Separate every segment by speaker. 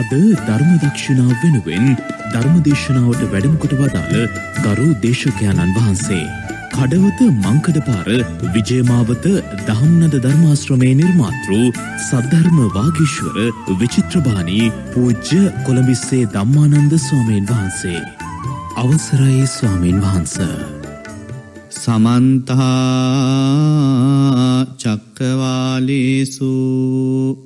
Speaker 1: අද ධර්මදක්ෂිණාව වෙනුවෙන් ධර්මදේශනාවට වැඩමකොට වදාළ ගරු දේශකයාණන් වහන්සේ. කඩවත මංකඩපාර විජයමාවත දහම්නද ධර්මාශ්‍රමය නිර්මාතෘ සද්ධර්ම වාගිශ්වර විචිත්‍රභානී පූජ්‍ය කොළඹිස්සේ දම්මානන්ද ස්වාමීන් වහන්සේ. අවසරයි ස්වාමීන් වහන්ස. සමන්තා චක්කවාලේසූ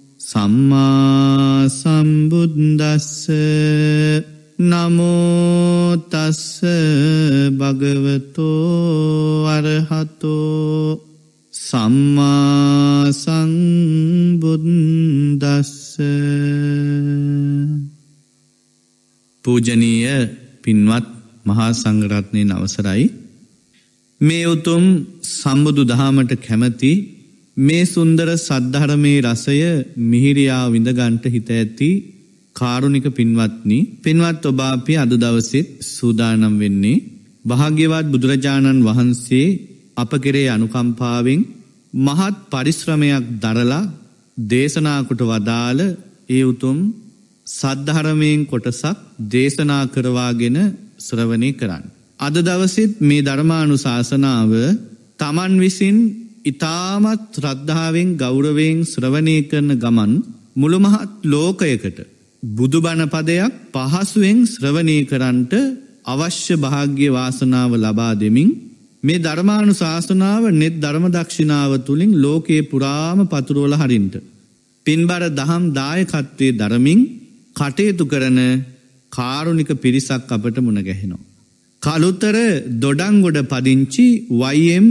Speaker 1: සම්මා සම්බුද්දස්ස නමෝතස්ස භගවතෝ අරහතෝ සම්මා සංබුද්දස්ස පූජනීය පින්වත් මහා සංගරත්නය නවසරයි මේ උතුම් සම්බුදු දහමට කැමති මේ සුන්දර සද්ධරමේ රසය මිහිරයා විඳගන්ට හිත ඇති කාරුණික පින්වත්නි පින්වත් ඔබාපි අද දවසිත් සූදානම් වෙන්නේ භාග්‍යවත් බුදුරජාණන් වහන්සේ අප කෙරේ අනුකම්පාවෙන් මහත් පරිශ්‍රමයක් දරලා දේශනාකොට වදාළ ඒ උතුම් සද්ධහරමයෙන් කොටසක් දේශනා කරවාගෙන ශ්‍රවණය කරන්න. අද දවසිත් මේ ධර්මානු ශාසනාව තමන් විසින් ඉතාමත් ශ්‍රද්ධාවෙන් ගෞරවෙන් ශ්‍රවණය කරන ගමන් මුළුමහත් ලෝකයකට බුදුබණපදයක් පහසුවෙන් ශ්‍රවණය කරන්ට අවශ්‍ය භාග්‍ය වාසනාව ලබා දෙමින් මේ ධර්මානු ශාසනාව නෙත් ධර්මදක්ෂිනාව තුළින් ලෝකයේ පුරාම පතුරෝල හරින්ට. පින්බර දහම් දායකත්වයේ දරමින් කටයුතු කරන කාරුණික පිරිසක් අපට මුණගැහෙනවා. කළුතර දොඩංගොඩ පදිංචි වයිම්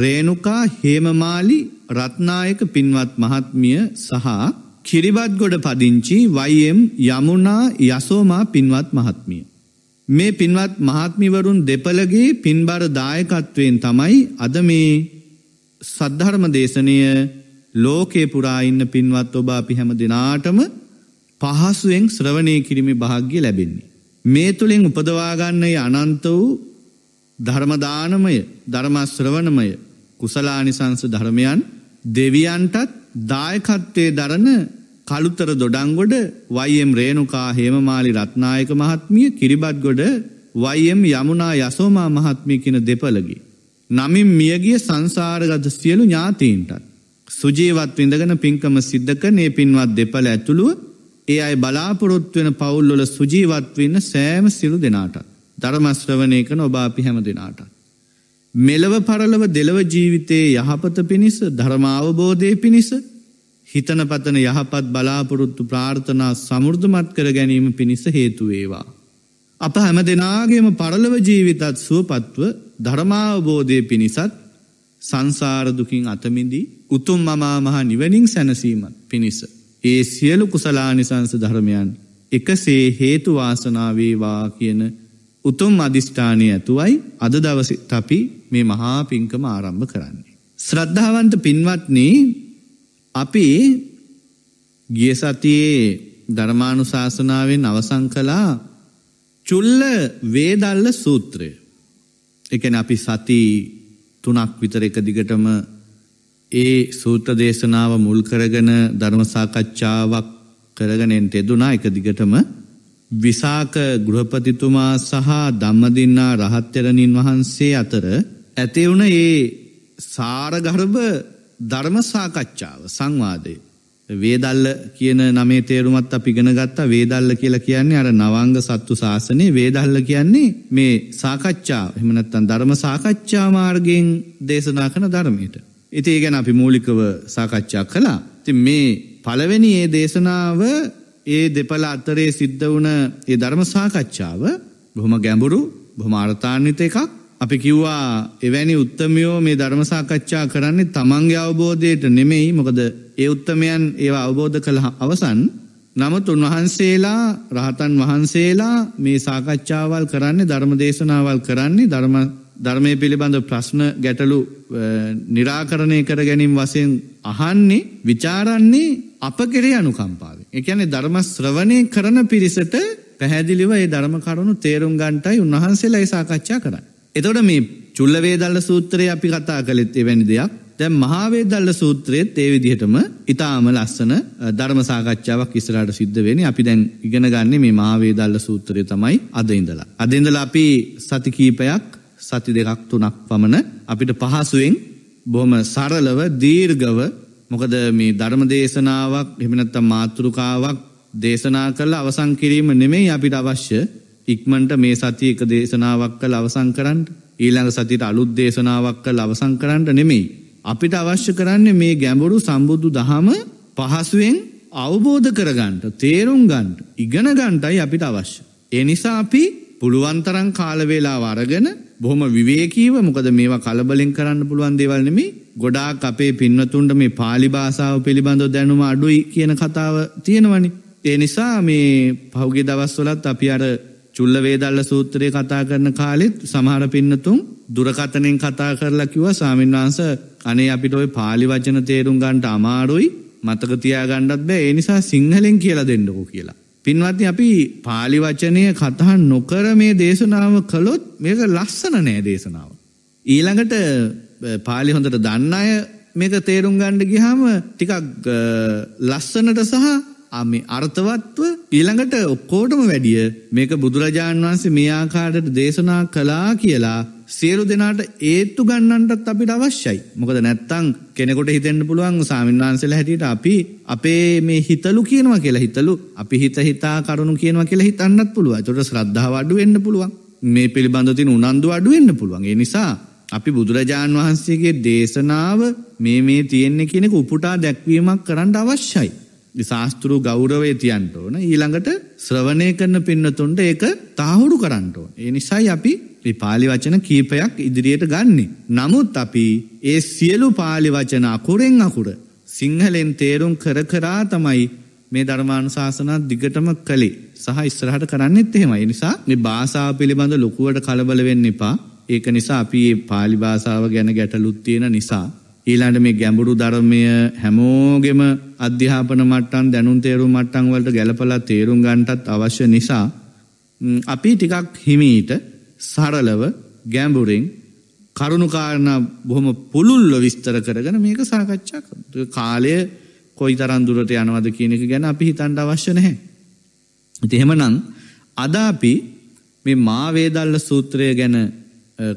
Speaker 1: රේනුකා හේමමාලි රත්නායක පින්වත් මහත්මිය සහ කිරිබත්ගොඩ පදිංචි වයිම් යමුනා යසෝමා පින්වත් මහත්මිය. මේ පින්වත් මහත්මිවරුන් දෙපළගේ පින්බර දායකත්වයෙන් තමයි අද මේ සද්ධර්ම දේශනය ලෝකේ පුරාඉන්න පින්වත් ඔබා පිහැම දෙනාටම පහසුවෙන් ශ්‍රවණය කිරිමි භාග්‍ය ලැබෙන්නේ. මේ තුළින් උපදවාගන්නේ අනන්ත වූ ධර්මදානමය ධර්මශ්‍රවනමය කුසලානිසංස ධර්මයන් දෙවියන්ටත් දායකත්වය දරන කළුතර දොඩංගොඩ වයම් රේණුකා හේමමාලි රත්නායක මහත්මිය කිරිබත්ගොඩ වයම් යමුනා යසෝමා මහත්මිය කියන දෙපළගේ. නමින් මියගිය සංසාරගත සියලු ඥාතීන්ටත්. සුජීවත් විඳගෙන පින්කම සිද්ධක නේ පින්වත් දෙපළ ඇතුළුව ඒ අයි බලාපොරොත්වෙන පවුල්ලොල සුජීවත්වන්න සෑම සිරු දෙනාටත්. ධර්මස්්‍රවනය කන ඔබ අපි හැම දෙනාට. මෙලව පරලව දෙලව ජීවිතයේ යහපත පිණිස ධර්මාවබෝධය පිණිස හිතන පතන යහපත් බලාපොරොත්තු ප්‍රාර්ථනා සමුෘර්ධමත් කර ගැනීම පිණිස හේතුවේවා. අප හැම දෙනාගේම පරලව ජීවිතත් සුවපත්ව ධර්මාවබෝධය පිණිසත් සංසාරදුකින් අතමිදී උතුම් මමා මහා නිවනින් සැනසීම පිණිස. ඒ සියලු කුසලානිසංස ධර්මයන් එකසේ හේතුවාසනාවේවා කියන උතුම් අධිෂ්ඨානය ඇතුවයි අද දවස අපි මේ මහා පින්කම ආරම්භ කරන්නේ. ශ්‍රද්ධාවන්ත පින්වත්නේ අපි ගිය සතියේ ධර්මාණු ශාසනාවෙන් අවසං කලා චුල්ල වේදල්ල සූත්‍රය. එකන අපි සති තුනක් විතර එක දිගටම ඒ සූත්‍ර දේශනාව මුල් කරගෙන ධර්මසාකච්ඡාවක් කරගෙනෙන් තෙදුනා එක දිගටම විසාක ගෘහපතිතුමා සහ ධම්මදින්නා රහත්තරණින් වහන්සේ අතර ඇතිවුණ ඒ සාරගර්භ ධර්ම සාකච්ඡාව සංවාදය. වේදල්ල කියන නමේ තේරුමත් අපිගෙන ගත්තා වේදල්ල කියලා කියන්නේ අර නවංග සත්තු ශාසනය වේදල්ල කියන්නේ මේ සාකච්ඡාව එමනත්තන් ධර්ම සාකච්ඡා මාර්ගයෙන් දේශනා කන ධර්මයට. ඉතිේ ගැන අපි මූලිකව සාකච්ඡා කලා ති මේ පළවෙනි ඒ දේශනාව ඒ දෙපළ අත්තරේ සිද්ධ වන ඒ ධර්මසාකච්ඡාව බොහොම ගැඹුරු බොහොම අර්ථාන්විත එකක් අපි කිව්වා එවැනි උත්තමයෝ මේ ධර්මසාකච්ඡා කරන්නේ තමන්ගේ අවබෝධයට නෙමෙයි මොකද ඒ උත්තමයන් ඒවා අවබෝධ කළ අවසන් නමුත් උන්වහන්සේලා රහතන් වහන්සේලා මේ සාකච්ඡාවල් කරන්නේ ධර්ම දේශනාවල් කරන්නේ ධර්ම ධර්මය පිළිබඳ ප්‍රශ්න ගැටලු නිරාකරණය කර ගැනීම් වසයෙන් අහන්නේ විචාරන්නේ අප කෙරේ අනුකම්පාව. එකැනෙ ධර්ම ශ්‍රවණය කරන පිරිසට පැහැදිලිව ඒ ධර්ම කරුණු තේරුම් ගන්ටයි උන්වහන්සේලා සාකච්ඡා කර. එතොට මේ චුල්ලවේදල්ල සූත්‍රය අපි කතා කළෙත් එවැනි දෙයක් දැ මහාවේදල්ල සූත්‍රයේත් ඒ විදිහටම ඉතාම ලස්සන ධර්ම සාකච්ඡාවක් ඉස්සරට සිද්ධ වෙන අපි දැන් ඉගෙන ගන්න මේ මහාවේදල්ල සූත්‍රය තමයි අද ඉඳලා. අද ඉඳලා අපි සතිකීපයක් සති දෙකක් තුනක් පමණ අපිට පහසුවෙන් බොහොම සරලව දීර්ගව මොකද මේ ධර්ම දේශනාවක් හෙමනත්ත මාතෘකාවක් දේශනා කළ අවසං කිරීම නෙමෙයි අපිට අවශ්‍ය ඉක්මන්ට මේ සති එක දේශනාවක් කළ අවසං කරන්න ඊළඟ සතිට අලුත් දේශනාවක් කළ අවසං කරන්න නෙමෙයි. අපිට අවශ්‍ය කරන්නේ මේ ගැඹුරු සම්බුදු දහම පහසුවෙන් අවබෝධ කරගන්ට තේරුම් ගන්ට ඉගෙන ගන්ටයි අපිට අවශ්‍ය. එනිසා අපි පුළුවන්තරං කාලවේලාව අරගෙන බොහොම විවේකීව මොකද මේවා කලබලෙන් කරන්න පුළුවන් දේවල් නෙමේ ගොඩාක් අපේ පින්නතුන්ට මේ පාලි භාෂාව පිළිබඳව දැනුම අඩුයි කියන කතාව තියෙනවනේ. ඒ නිසා මේ පහුගිය දවස්වලත් අපි අර චුල්ල වේදල්ල සූත්‍රය කතා කරන කාලෙත් සමහර පින්නතුන් දුරකතනෙන් කතා කරලා කිව්ව සාමින්වහන්ස අනේ අපිට ඔය පාලි වචන තේරුම් ගන්නට අමාරුයි මතක තියාගන්නත් බෑ ඒ නිසා සිංහලෙන් කියලා දෙන්නකෝ කියලා. පින්වත්නි අපි පාලි වචනය කතා නොකර මේ දේශනාව කළොත් මේක ලස්සන නෑ දේශනාව. ඊළඟට පාලි හොඳට දන්න අය මේක තේරුම් ගණ්ඩ ගිහාම ටිකක් ලස්සනට සහ අම අර්ථවත්ව ඊළඟට ඔක්කෝටම වැඩිය මේක බුදුරජාණන් වන්සේ මේ ආකාරයට දේශනා කලා කියලා සියලු දෙනාට ඒත්තු ගන්නන්ටත් අපිට අවශ්‍යයි. මොකද නැත්තං කෙනෙකොට හිතෙන්න්න පුළුවන් සාමින්වහන්සල හැටියට අපි අපේ මේ හිතලු කියනවා කියලා හිතලු අපි හිත හිතා කරුණු කියනවා කියලා හිතන්නත් පුළුව චොට ශ්‍රද්ධාව අඩු වෙන්න පුළුවන් මේ පිළිබඳතින් උනන්දු අඩුවෙන්න්න පුළුවන් ඒ නිසා අපි බුදුරජාණන් වහන්සේගේ දේශනාව මේ මේ තියෙන්නේ කෙනෙක උපුටා දැක්වීමක් කරන්න අවශ්‍යයි. ශාස්තෘ ගෞරවය තියන්ට ඕන ඊළඟට ශ්‍රවණය කරන පින්නතුන්ට ඒක තාහුරු කරන්නට ඕන. ඒ නිසයි අපි මේ පාලි වචන කීපයක් ඉදිරියට ගන්නේ. නමුත් අපි ඒ සියලු පාලි වචන අකුරෙන් අකුර සිංහලෙන් තේරුම් කර කරා තමයි මේ ධර්මානුශාසනා දිගටම කළේ. සහ ඉස්සරහට කරන්නෙත් එහෙමයි. නිසා මේ භාෂාව පිළිබඳ ලොකුවට කලබල වෙන්න එපා. ඒක නිසා අපි මේ පාලි භාෂාව ගැන ගැටලුත් තියෙන නිසා ඊළඟ මේ ගැඹුරු ධර්මය හැමෝගෙම අධ්‍යාපන මට්ටම් දැනුම් තේරුම් මට්ටම් වලට ගැලපලා තේරුම් ගන්නටත් අවශ්‍ය නිසා අපි ටිකක් හිමීට සරලව ගැඹුරින් කරුණුකාරණ බොහොම පුළුල්ල විස්තර කරගෙන මේක සාකච්ඡා කාලය කොයි තරන්දුරට යනවද කියනක ගැන අපි හිතන්ඩ අවශ්‍ය නැහැ. තිහෙමනං අදාපි මේ මාවේදල්ල සූත්‍රය ගැන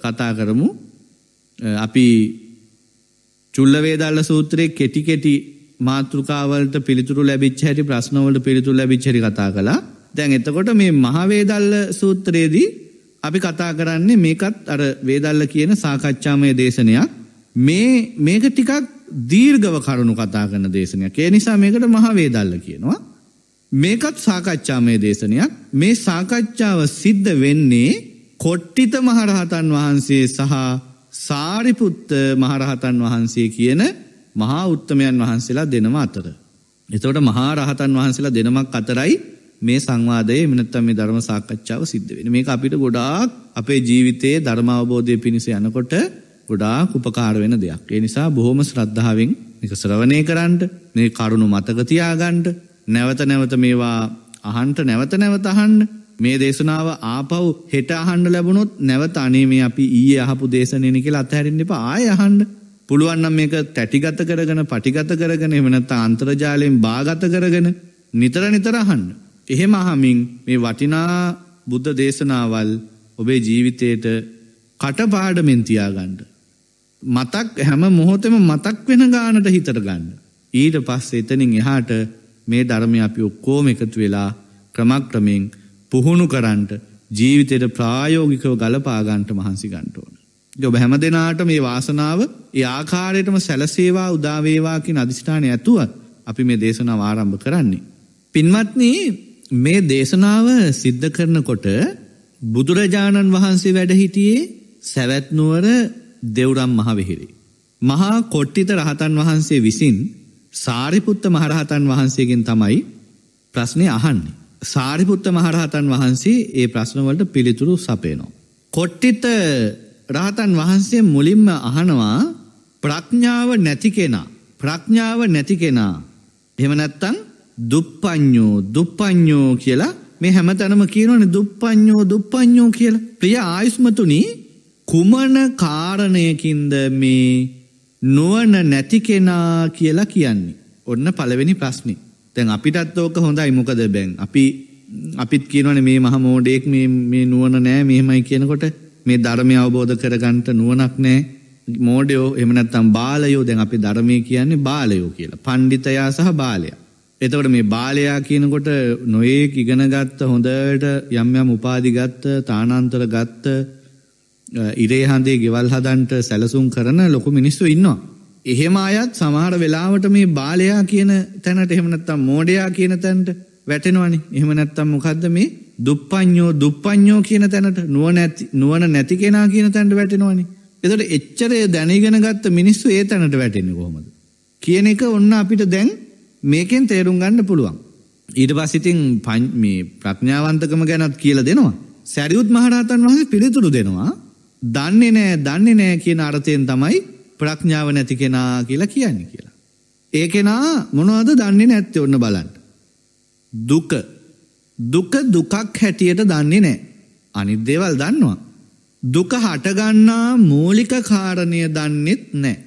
Speaker 1: කතා කරමු අපි චුල්ලවේදල්ල සූත්‍රයේ කෙටිකෙටි මාතෘකාවලට පිළිතුරු ලැබිච් හැටි ප්‍රශ්නවලට පිළිතුර ලැබිච්චරි කතා කලා දැන් එතකොට මේ මහවේදල්ල සූත්‍රයේදී අපි කතා කරන්නේ මේකත් අර වේදල්ල කියන සාකච්ඡාමය දේශනයක් මේ මේක ටිකක් දීර්ගව කරුණු කතා කරන දේශනයක් ඒ නිසා මේකට මහා වේදල්ල කියනවා මේකත් සාකච්ඡාමය දේශනයක් මේ සාකච්ඡාව සිද්ධ වෙන්නේ කොට්ටිත මහරහතන් වහන්සේ සහ සාරිපුත්ත මහරහතන් වහන්සේ කියන මහා උත්තමයන් වහන්සේලා දෙනම අතර. එතවට මහා රහතන් වහන්සේලා දෙනමක් අතරයි මේ සංවාදය එමනත්තම් මේ ධර්ම සාකච්ඡාව සිද්ධ වෙන මේ අපිට ගොඩාක් අපේ ජීවිතයේ ධර්මාවබෝධය පිණිස යනකොට ගොඩාක් උපකාර වෙන දෙයක්. ඒ නිසා බොහොම ශ්‍රද්ධාවෙන් එක ශ්‍රවණය කරන්නට මේ කරුණු මතකතියාගන්ට නැවත නැවත මේවා අහන්ට නැවත නැවත අහන්න මේ දේශනාව ආපව් හෙට අහන්ඩ ලැබුණොත් නැවත අනේ මේ අපි ඊයේ අහපු දේශනයනි කියලා අත්හැරින්න එපා ආය අහන්ඩ පුළුවන්නම් මේක තැටිගත කරගෙන පටිගත කරගෙන එමනත්තා අන්තර්ජාලයෙන් භාගත කරගෙන නිතර නිතර අහන්ඩ එහෙම අහමින් මේ වටිනා බුද්ධ දේශනාවල් ඔබේ ජීවිතයට කටපාඩමෙන් තියාගණ්ඩ. මතක් හැම මොහොතම මතක් වෙන ගානට හිතර ගන්න. ඊට පස්ස එතනින් එහාට මේ ධර්මය අපි ඔක්කෝම එකතු වෙලා ක්‍රමක්‍රමෙන් පුහුණු කරන්ට ජීවිතයට ප්‍රායෝගිකව ගලපාගන්ට මහන්සි ගන්ටඕන. යොබ හැම දෙනාට මේ වාසනාව ඒ ආකාරයටම සැලසේවා උදාවේවාකින් අධිෂ්ඨානය ඇතුව අපි මේ දේශන වාරම්භ කරන්නේ. පින්මත්නී මේ දේශනාව සිද්ධ කරනකොට බුදුරජාණන් වහන්සේ වැඩහිටියේ සැවැත්නුවර දෙවුරම් මහවෙහිරේ. මහා කොට්ටිත රහතන් වහන්සේ විසින් සාරිපුත්ත මහරහතන් වහන්සේගෙන් තමයි ප්‍රශ්නය අහන්නේ. සාරිපුත්ත මහරහතන් වහන්සේ ඒ ප්‍රශ්නවලට පිළිතුරු සපේනවා. කොට්ටිත රහතන් වහන්සේ මුලින්ම අහනවා ප්‍රඥාව නැති කෙනා ප්‍රඥාව නැති කෙනා එහෙම නැත්තං දුප්පඥෝ දුප්පඥෝ කියලා මේ හැම තැනම කියනවනේ දුප්පඥෝ දුප්පඥෝ කියලා. ප්‍රිය ආයුෂ්මතුනි කුමන කාරණයකින්ද මේ නුවණ නැති කෙනා කියලා කියන්නේ? ඔන්න පළවෙනි ප්‍රශ්නේ. දැන් අපිටත් ඕක හොඳයි මොකද බැන් අපි අපිත් කියනවනේ මේ මහ මෝඩයෙක් මේ මේ නුවණ නැහැ මෙහෙමයි කියනකොට මේ ධර්මය අවබෝධ කරගන්න නුවණක් නැහැ. මෝඩයෝ එහෙම නැත්නම් බාලයෝ දැන් අපි ධර්මයේ කියන්නේ බාලයෝ කියලා. පඬිතයා සහ බාලයා. එතකට මේ බාලයා කියනකොට නොයෙක් ඉගෙනගත්ත හොඳට යම්යම් උපාධිගත්ත තානන්තර ගත්ත ඉරේහන්දේ ගෙවල් හදන්ට සැලසුම් කරන ලොකු මිනිස්සු ඉන්නවා. එහෙම අයත් සමහර වෙලාවට මේ බාලයා කියන තැනට එහෙමනත්තම් මෝඩයා කියන තැන්ට වැටෙනවනි එහෙම නැත්තම් මොකක්ද මේ දුප්පඥෝ දුප්පඥෝ කියන තැනට නුවන නැති කෙනා කියන තැන්ට වැටෙනවනි. එතට එච්චරය දැනගෙනගත්ත මිනිස්සු ඒ තැනට වැටෙන කොහොමද. කියන එක ඔන්න අපිට දැන් මේකෙන් තේරුම් ගන්න පුළුවන්. ඊට පස්සිතින් මේ ප්‍රඥාවන්තකම ගැනත් කියල දෙනවා. සැරියුත් මහරහතන් වහස පිළිතුරු දෙනවා. දන්නේ නෑ දන්නේ නෑ කියන අරතයෙන් තමයි ප්‍රඥාව නැති කෙනා කියලා කියන්නේ කියලා. ඒ කෙනා මොනවද දන්නේ නැත්ත ඔන්න බලන්න. දුක දුක දුකක් හැටියට දන්නේ නෑ. අනිත් දේවල් දන්නවා. දුක හටගන්නා මූලික කාරණය දන්නෙත් නෑ.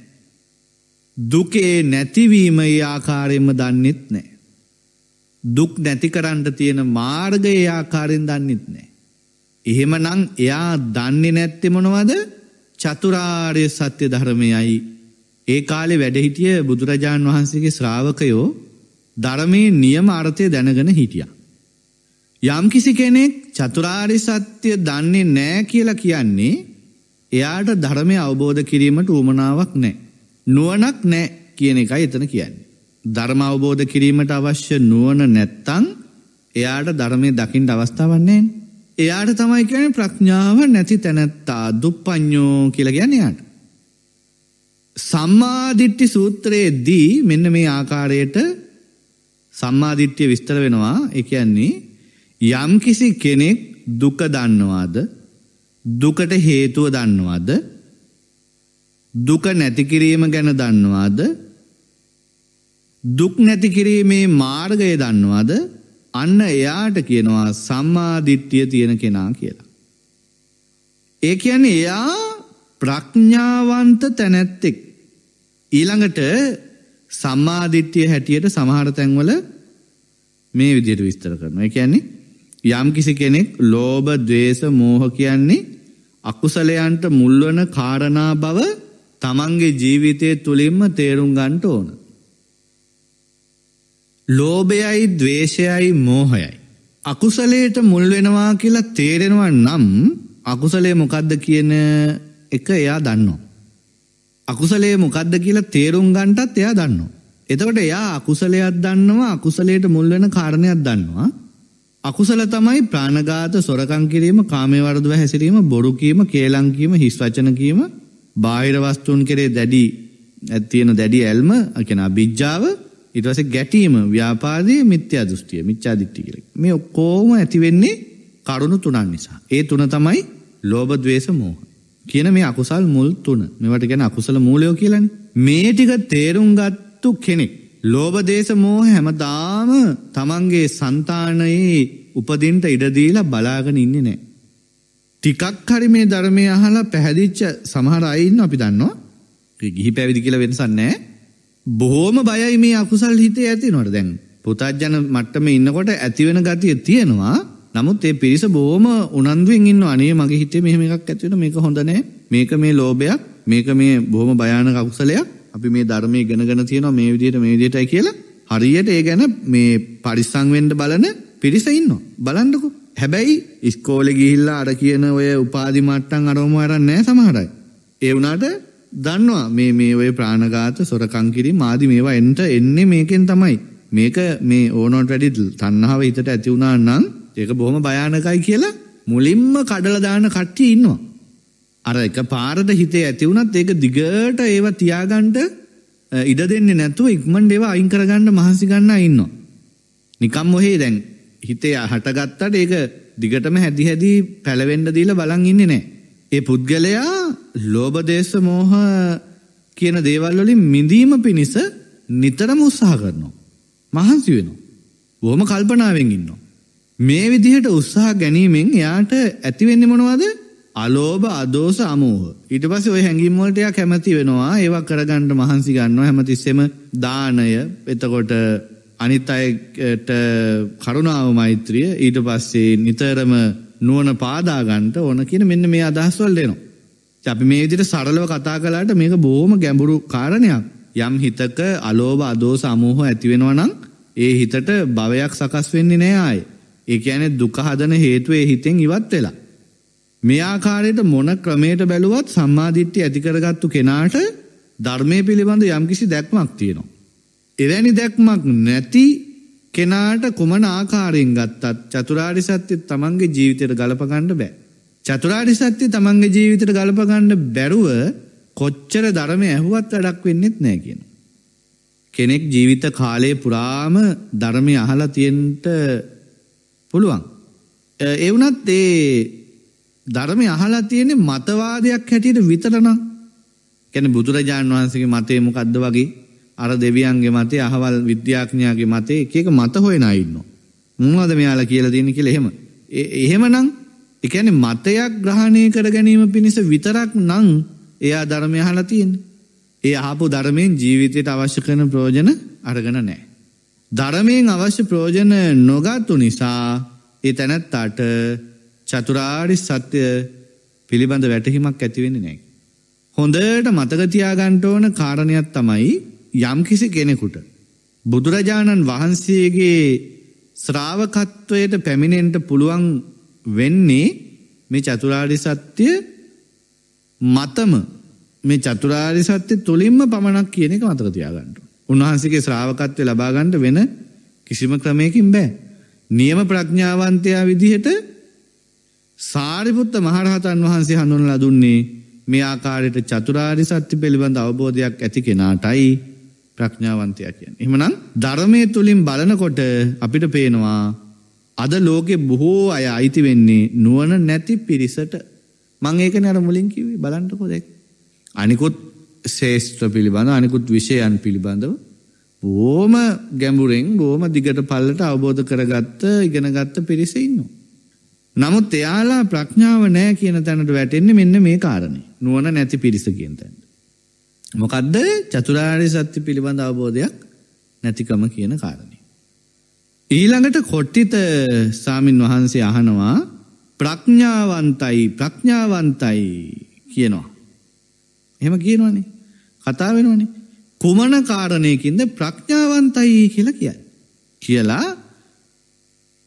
Speaker 1: දුකේ නැතිවීම ඒ ආකාරයෙන්ම දන්නෙත් නෑ. දුක් නැති කරන්ට තියෙන මාර්ග ඒ ආකාරයෙන් දන්නෙත් නෑ. එහෙම නං එයා දන්නේ නැත්තෙමනවද චතුරාර්ය සත්‍ය ධර්මයයි. ඒ කාලෙ වැඩහිටිය බුදුරජාණන් වහන්සේගේ ශ්‍රාවකයෝ ධරමයේ නියම අර්ථය දැනගෙන හිටියා. යම් කිසි කෙනෙක් චතුරාරි සත්‍යය දන්නේ නෑ කියලා කියන්නේ එයාට ධර්මය අවබෝධ කිරීමට උමනාවක් නෑ. නුවනක් නෑ කියන එකයි එතන කියන්නේ. ධර්ම අවබෝධ කිරීමට අවශ්‍ය නුවන නැත්තං එයාට ධර්මය දකිින්ට අවස්ථාවන්නේ. එයාට තමයි කියන ප්‍රඥාව නැති තැනැත්තා දුප්පඥෝ කියල ගැනයාට. සම්මාධිට්ටි සූත්‍රයේදී මෙන්න මේ ආකාරයට සම්මාධිට්්‍යය විස්තර වෙනවා එකයන්නේ යම් කිසි කෙනෙක් දුක දන්නවාද දුකට හේතුව දන්නවාද දුක නැතිකිරීම ගැන දන්නවාද දුක් නැතිකිරීමේ මාර්ගය දන්නවාද අන්න එයාට කියනවා සම්මාධිට්්‍යිය තියෙන කෙනා කියලා. ඒ කියන එයා ප්‍රඥාවන්ත තැනැත්තෙක් ඊළඟට සම්මාධිට්්‍යිය හැටියට සමහර තැන්වල මේ විදියට විස්තර කරන එක කියන්නේ යම් කිසි කෙනෙක් ලෝබ දවේශ මෝහ කියන්නේ අකුසලයන්ට මුල්වන කාරණා බව තමන්ගේ ජීවිතය තුළින්ම තේරුම් ගන්ට ඕන. ලෝබයයි දවේශයයි මෝහයයි. අකුසලයට මුල්වෙනවා කියලා තේරෙනවා නම් අකුසලේ මොකද්ද කියන එක එයා දන්නවා. අකුසලේ මොකද්ද කියලා තේරුම් ගන්ටත් එයා දන්නවා. එතවට එයා අකුසලයක් දන්නවා අකුසලයට මුල්වෙන කාරණයක් දන්නවා. අකුසල තමයි ප්‍රාණගාත සොරකංකිරීම කාමේවරදුව හැසිරීම බොරුකීම කේලංකීම හිස්වචනකීම බාහිර වස්තුන් කෙරේ දැඩි ඇත්තියෙන දැඩි ඇල්ම අකෙන බිජ්ජාව ඉටවස ගැටීම ව්‍යාපාදය මිත්‍යා දෘෂ්ටිය මිච්චාදිිට්ටි කෙරෙක් මේ ඔක්කෝම ඇතිවෙන්නේ කරුණු තුනන් නිසා. ඒ තුන තමයි ලෝබද්වේශ මෝහ. කියන මේ අකුසල් මුල් තුන මෙවට ගැන අකුසල මූලයෝ කියලන. මේටික තේරුම් ගත්තු කෙනෙක්. ලෝබදේශ මෝහ හැමදාම තමන්ගේ සන්තානයේ උපදින්ට ඉඩදීලා බලාගෙන ඉන්නේ නෑ. ටිකක් හරි මේ ධර්මය අහලා පැහැදිච්ච සමහර අය ඉන්න අපි දන්නවා. ගිහි පැවිදි කියලා වෙනසක් නැහැ. බොහොම බයයි මේ අකුසල් හිතේ ඇතිනවට දැන්. පුතත්ජන මට්ටමේ ඉන්නකොට ඇති වෙන ගතිය තියෙනවා. නමුත් ඒ පිරිස බොහොම උනන්දුවෙන් ඉන්නවා. අනේ මගේ හිතේ මෙහෙම එකක් ඇති වෙන මේක හොඳ නැහැ. මේක මේ ලෝභයක්. මේක මේ බොහොම භයානක අකුසලයක්. අපි මේ ධර්මයේ ඉගෙනගෙන තියෙනවා මේ විදිහට මේ විදිහටයි කියලා. හරියට ඒ ගැන මේ පරිස්සම් වෙන්න බලන පිරිස ඉන්නවා. බලන්නකෝ. හැබැයි ඉස්කෝලෙ ගිහිල්ලා අර කියන ඔය උපාධි මට්ටම් අරවම අරන් නැහැ සමහර අය. ඒ වුණාට දන්නවා මේ මේ ඔය ප්‍රාණඝාත සොරකම් කිරීම ආදි මේවා එන්ට එන්නේ මේකෙන් තමයි. මේක මේ ඕනොන්ට වැඩි තණ්හාව හිතට ඇති වුණා නම් ඒක බොහොම භයානකයි කියලා මුලින්ම කඩලා දාන කට්ටිය ඉන්නවා. අර එක පාරට හිතේ ඇති වුණත් ඒක දිගට ඒව තියාගන්න ඉඩ දෙන්නේ නැතුව ඉක්මනට ඒව අයින් කරගන්න මහන්සි ගන්නා ඉන්නවා. නිකම් ඔහේ දැන් හිතේ හටගත්තට ඒක දිගටම හැදි හැදී පැළවෙන්න දීල බලන් ඉන්න නෑ. ඒ පුද්ගලයා ලෝබදේශ මෝහ කියන දේවල්වලින් මිඳීම පිණිස නිතරම උත්සාහ කරනවා. මහන්සි වෙනවා. බොහොම කල්පනාවෙන් ඉන්නවා. මේ විදිහට උත්සාහ ගැනීමෙන් එයාට ඇතිවෙන්න මොනවද අලෝභ අදෝස අමෝහ. ඊට පස්සේ ওই හැඟීම් වලට එයා කැමති වෙනවා. ඒවා කරගන්න මහන්සි ගන්නවා. හැමතිස්සෙම දානය, එතකොට අනිත් අයට කරුණාව මෛත්‍රිය ඊට පස්සේ නිතරම නුවන පාදාගන්ට ඕන කියන මෙන්න මේ අදහස්වල් දෙනවා. අපි මේ විදිහට සරලව කතා කළාට මේක බොහොම ගැඹුරු කාරණයක්. යම් හිතක අලෝභ අදෝස අමෝහ ඇති වෙනවා නම් ඒ හිතට භවයක් සකස් වෙන්නේ නෑ ආයේ. ඒ කියන්නේ දුක හදන හේතුව ඒ හිතෙන් ඉවත් වෙලා. මේ ආකාරයට මොන ක්‍රමයට බැලුවත් සම්මා දිට්ඨිය ඇති කරගත්තු කෙනාට ධර්මයේ පිළිබඳ යම්කිසි දැක්මක් තියෙනවා. එවැනි දැක්මක් නැති කෙනාට කුමන ආකාරයෙන් ගත්තත් චතුරාරි සත්‍ය තමන්ගේ ජීවිතයට ගලපගණ්ඩ බෑ. චතුරාරි සත්‍ය තමන්ගේ ජීවිතයට ගලපගණ්ඩ බැරුව කොච්චර ධරම ඇහුවත් වැඩක් වෙන්නෙත් නෑ කියෙන. කෙනෙක් ජීවිත කාලයේ පුරාම ධර්මය අහලා තියෙන්ට පුළුවන්. එවනත් ඒ ධර්මය අහලා තියෙනෙ මතවාදයක් හැටියට විතරනම් කැන බුදුරජාණන් වහන්සගේ මතය මොකක්ද වගේ අර දෙවියන්ගේ මතේ අහවල් විද්‍යාඥයාගේ මතේ එක එක මත හොයන අය ඉන්නවා. මොනවද මෙයාලා කියලා දෙන්නේ කියලා එහෙම. එහෙමනම් ඒ කියන්නේ මතයක් ග්‍රහණය කර ගැනීම පිණිස විතරක් නම් එයා ධර්මය අහලා තියෙන්නේ. ඒ ආපු ධර්මයෙන් ජීවිතයට අවශ්‍ය කරන ප්‍රයෝජන අරගෙන නැහැ. ධර්මයෙන් අවශ්‍ය ප්‍රයෝජන නොගත්තු නිසා ඒ තැනැත්තාට චතුරාරි සත්‍ය පිළිබඳ වැටහිමක් ඇතිවෙන්නේ නැහැ. හොඳට මතක තියාගන්න ඕන කාරණයක් තමයි යම්කිසි කෙනෙකුට බුදුරජාණන් වහන්සේගේ ශ්‍රාවකත්වයට පැමිණෙන්ට පුළුවන් වෙන්නේ මේ චතුරාරි සත්‍යය මතම මේ චතුරාරි සත්‍ය තුළින්ම පමණක් කියන එක මතක තියාගන්නට. උන්වහන්සේගේ ශ්‍රාවකත්වය ලබාගන්නට වෙන කිසිම ක්‍රමයකින් බෑ. නියම ප්‍රඥාවන්තයා විදිහට සාරිපුත්ත මහරහතන් වහන්සේ හඳුන්ලා දුන්නේ මේ ආකාරයට චතුරාරි සත්‍ය පිළිබඳ අවබෝධයක් ඇති කෙනාටයි ප්‍රඥාවන්තයා කියන්නේ. එහෙමනම් ධර්මයේ තුලින් බලනකොට අපිට පේනවා අද ලෝකෙ බොහෝ අය අයිති වෙන්නේ නුවණ නැති පිරිසට. මම ඒකනේ අර මුලින් කිව්වේ බලන්නකෝ දැක්. අනිකුත් ශේෂ්ත්‍ර පිළිබඳ අනිකුත් විෂයන් පිළිබඳව බොහොම ගැඹුරෙන් බොහොම දිගට පල්ලට අවබෝධ කරගත්ත ඉගෙනගත්ත පිරිස ඉන්නවා. නමුත් එයාලා ප්‍රඥාව නැහැ කියන තැනට වැටෙන්නේ මෙන්න මේ කාරණේ. නුවණ නැති පිරිස කියන තැන. මොකදද චතුරාරි සත්‍ය පිළිබඳ අවබෝධයක් නැතිකම කියන කාරණය. ඊළඟට කොට්ටිත සාමීන් වහන්සේ අහනවා ප්‍රඥාවන්තයි ප්‍රඥාවන්තයි කියනවා. එහෙම කියනවනේ කතා වෙනවනේ කුමන කාරණයකින්ද ප්‍රඥාවන්තයි කියලා කිය කියලා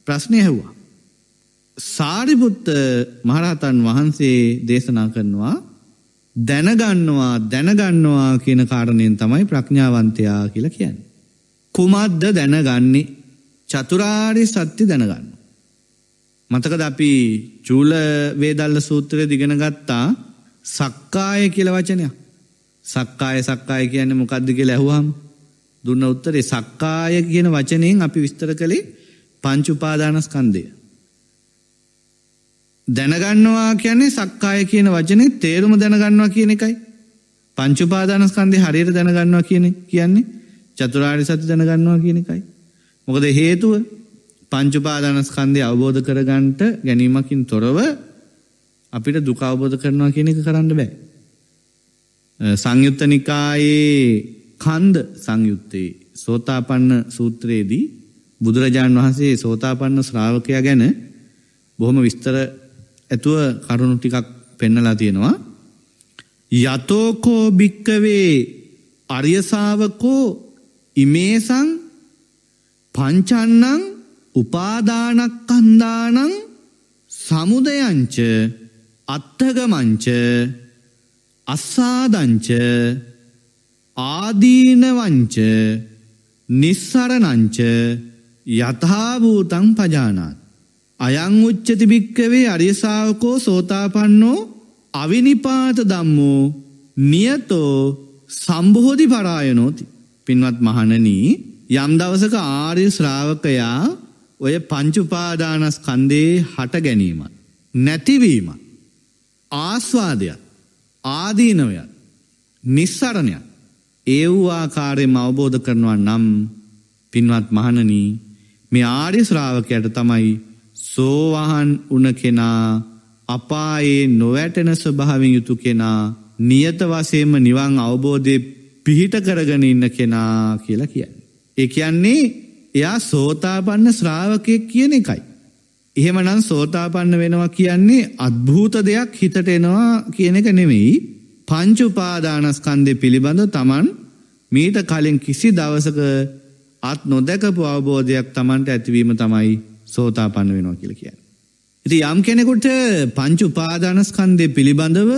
Speaker 1: ප්‍රශ්නය හැව්වා. සාරිපුත්ත මහරහතන් වහන්සේ දේශනා කරනවා දැනගන්නවා දැනගන්නවා කියන කාරණයෙන් තමයි ප්‍රඥාවන්තයා කියල කියන්න. කුමද්ද දැනගන්නේ චතුරාරි සත්‍ය දැනගන්න. මතකද අපි චූල වේදල්ල සූත්‍රය දිගෙන ගත්තා සක්කාය කියල වචනය සක්කාය සක්කාය කියන්න මොකක්දක ලැහවාම් දුන්න උත්තරේ සක්කාය කියන වචනයෙන් අපි විස්තර කළේ පංචුපාදානස්කන්දය දැනගන්නවා කියන්නේ සක්කාය කියන වචනේ තේරුම දැනගන්නවා කියන එකයි. පංචුපාදානස්කන්දය හරියට දැනගන්නවා කියන කියන්නේ චතුරාරි සති දැනගන්නවා කියන එකයි. මොකද හේතුව පංචුපාදානස්කන්දය අවබෝධ කරගන්ට ගැනීමකින් තොරව අපිට දුකවබෝධ කරනවා කියන එක කරන්න බෑ. සංයුත්ත නිකායේ කන්ද සංයුත්තයේ සෝතාපන්න සූත්‍රයේදී බුදුරජාණන් වහන්සේ සෝතාපන්න ශ්‍රාවකයා ගැන බොහොම විස්තර ඇතුව කරුණු ටිකක් පෙන්නලා තියෙනවා. යතෝකෝ භික්කවේ අරියසාාවකෝ ඉමේසං පංචන්නං උපාදානක් කන්දානං සමුදයංච අත්තගමංච අස්සාදංච ආදීනවංච නිස්සරනංච යථාභූතං පජානාත්. අයං උච්චති භික්කවේ අරිසාාවකෝ සෝතාපන්නෝ අවිනිපාත දම්මෝ නියතෝ සම්බොහෝධි පරායනෝති. පින්වත් මහනනී යම් දවසක ආර්ය ශ්‍රාවකයා ඔය පංචුපාදානස්කන්දේ හට ගැනීම. නැතිවීම ආස්වාදයක් ආදීනවයක් නිස්සරණයක් ඒව්වාකාරයම අවබෝධ කරනවා නම් පින්වත් මහනනී මේ ආර්ය ශ්‍රාවකයට තමයි සෝවහන් උන කෙනා අපායේ නොවැටෙන ස්වභාවෙන් යුතු කෙනා නියත වසේම නිවන් අවබෝධය පිහිට කරගෙන ඉන්න කෙනා කියලා කියන්න. එකයන්නේ එයා සෝතාපන්න ශ්‍රාවකයක් කියන එකයි. එහෙමනම් සෝතාපන්න වෙනවා කියන්නේ අත්භූත දෙයක් හිතට එනවා කියන එක නෙමෙයි පංචුපාදානස්කන්දය පිළිබඳ තමන් මීට කලින් කිසි දවසක අත් නොදැකපු අවබෝධයක් තමන්ට ඇතිවීම තමයි සෝතාපන්න වෙනවා කියල කියන්න. ඉති යම් කෙනෙකුට පංචු පාදානස්කන්දය පිළිබඳව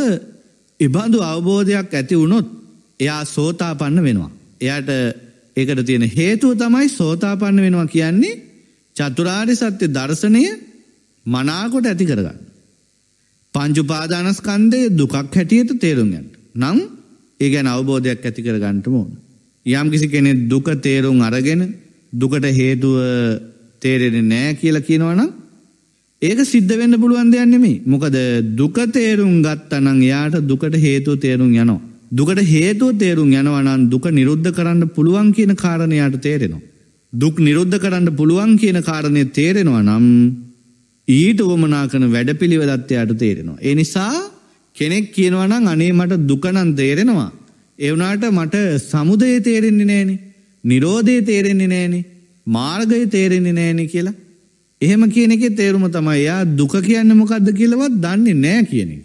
Speaker 1: එබඳු අවබෝධයක් ඇති වුණොත් එයා සෝතාපන්න වෙනවා. එයට ඒකට තියෙන හේතුව තමයි සෝතාපන්න වෙනවා කියන්නේ චතුරාරි සත්‍ය දර්ශනය මනාකොට ඇති කරගන්න. පංචුපාදානස්කන්දය දුකක් හැටියට තේරුම්ගන්න. නම් ඒගැන අවබෝධයක් ඇති කරගන්නට ඕන. යම් කිසි කෙනෙ දුක තේරුම් අරගෙන දුකට හේතුව තේරෙන නෑ කියලා කියනවනම් ඒක සිද්ධ වෙන්න පුළුවන් දෙයක් නෙමෙයි. මොකද දුක තේරුම් ගත්තනම් යාට දුකට හේතුව තේරුම් යනවා. දුකට හේතුව තේරුම් යනවා නම් දුක නිරුද්ධ කරන්න පුළුවන් කියන කාරණේ යාට තේරෙනවා. දුක් නිරුද්ධ කරන්න පුළුවන් කියන කාරණේ තේරෙනවා නම් ඊට වමනා කරන වැඩපිළිවෙලත් යාට තේරෙනවා. ඒ නිසා කෙනෙක් කියනවා නම් අනේ මට දුක නම් තේරෙනවා. ඒ වුණාට මට සමුදය තේරෙන්නේ නෑනේ. නිරෝධය තේරෙන්නේ නෑනේ. මාර්ගය තේරෙන්නේ නෑන කියලා එහෙම කියන එක තේරුම තමයි යා දුක කියන්න මොකක්ද කියලවත් දන්නේ නෑ කියන එක.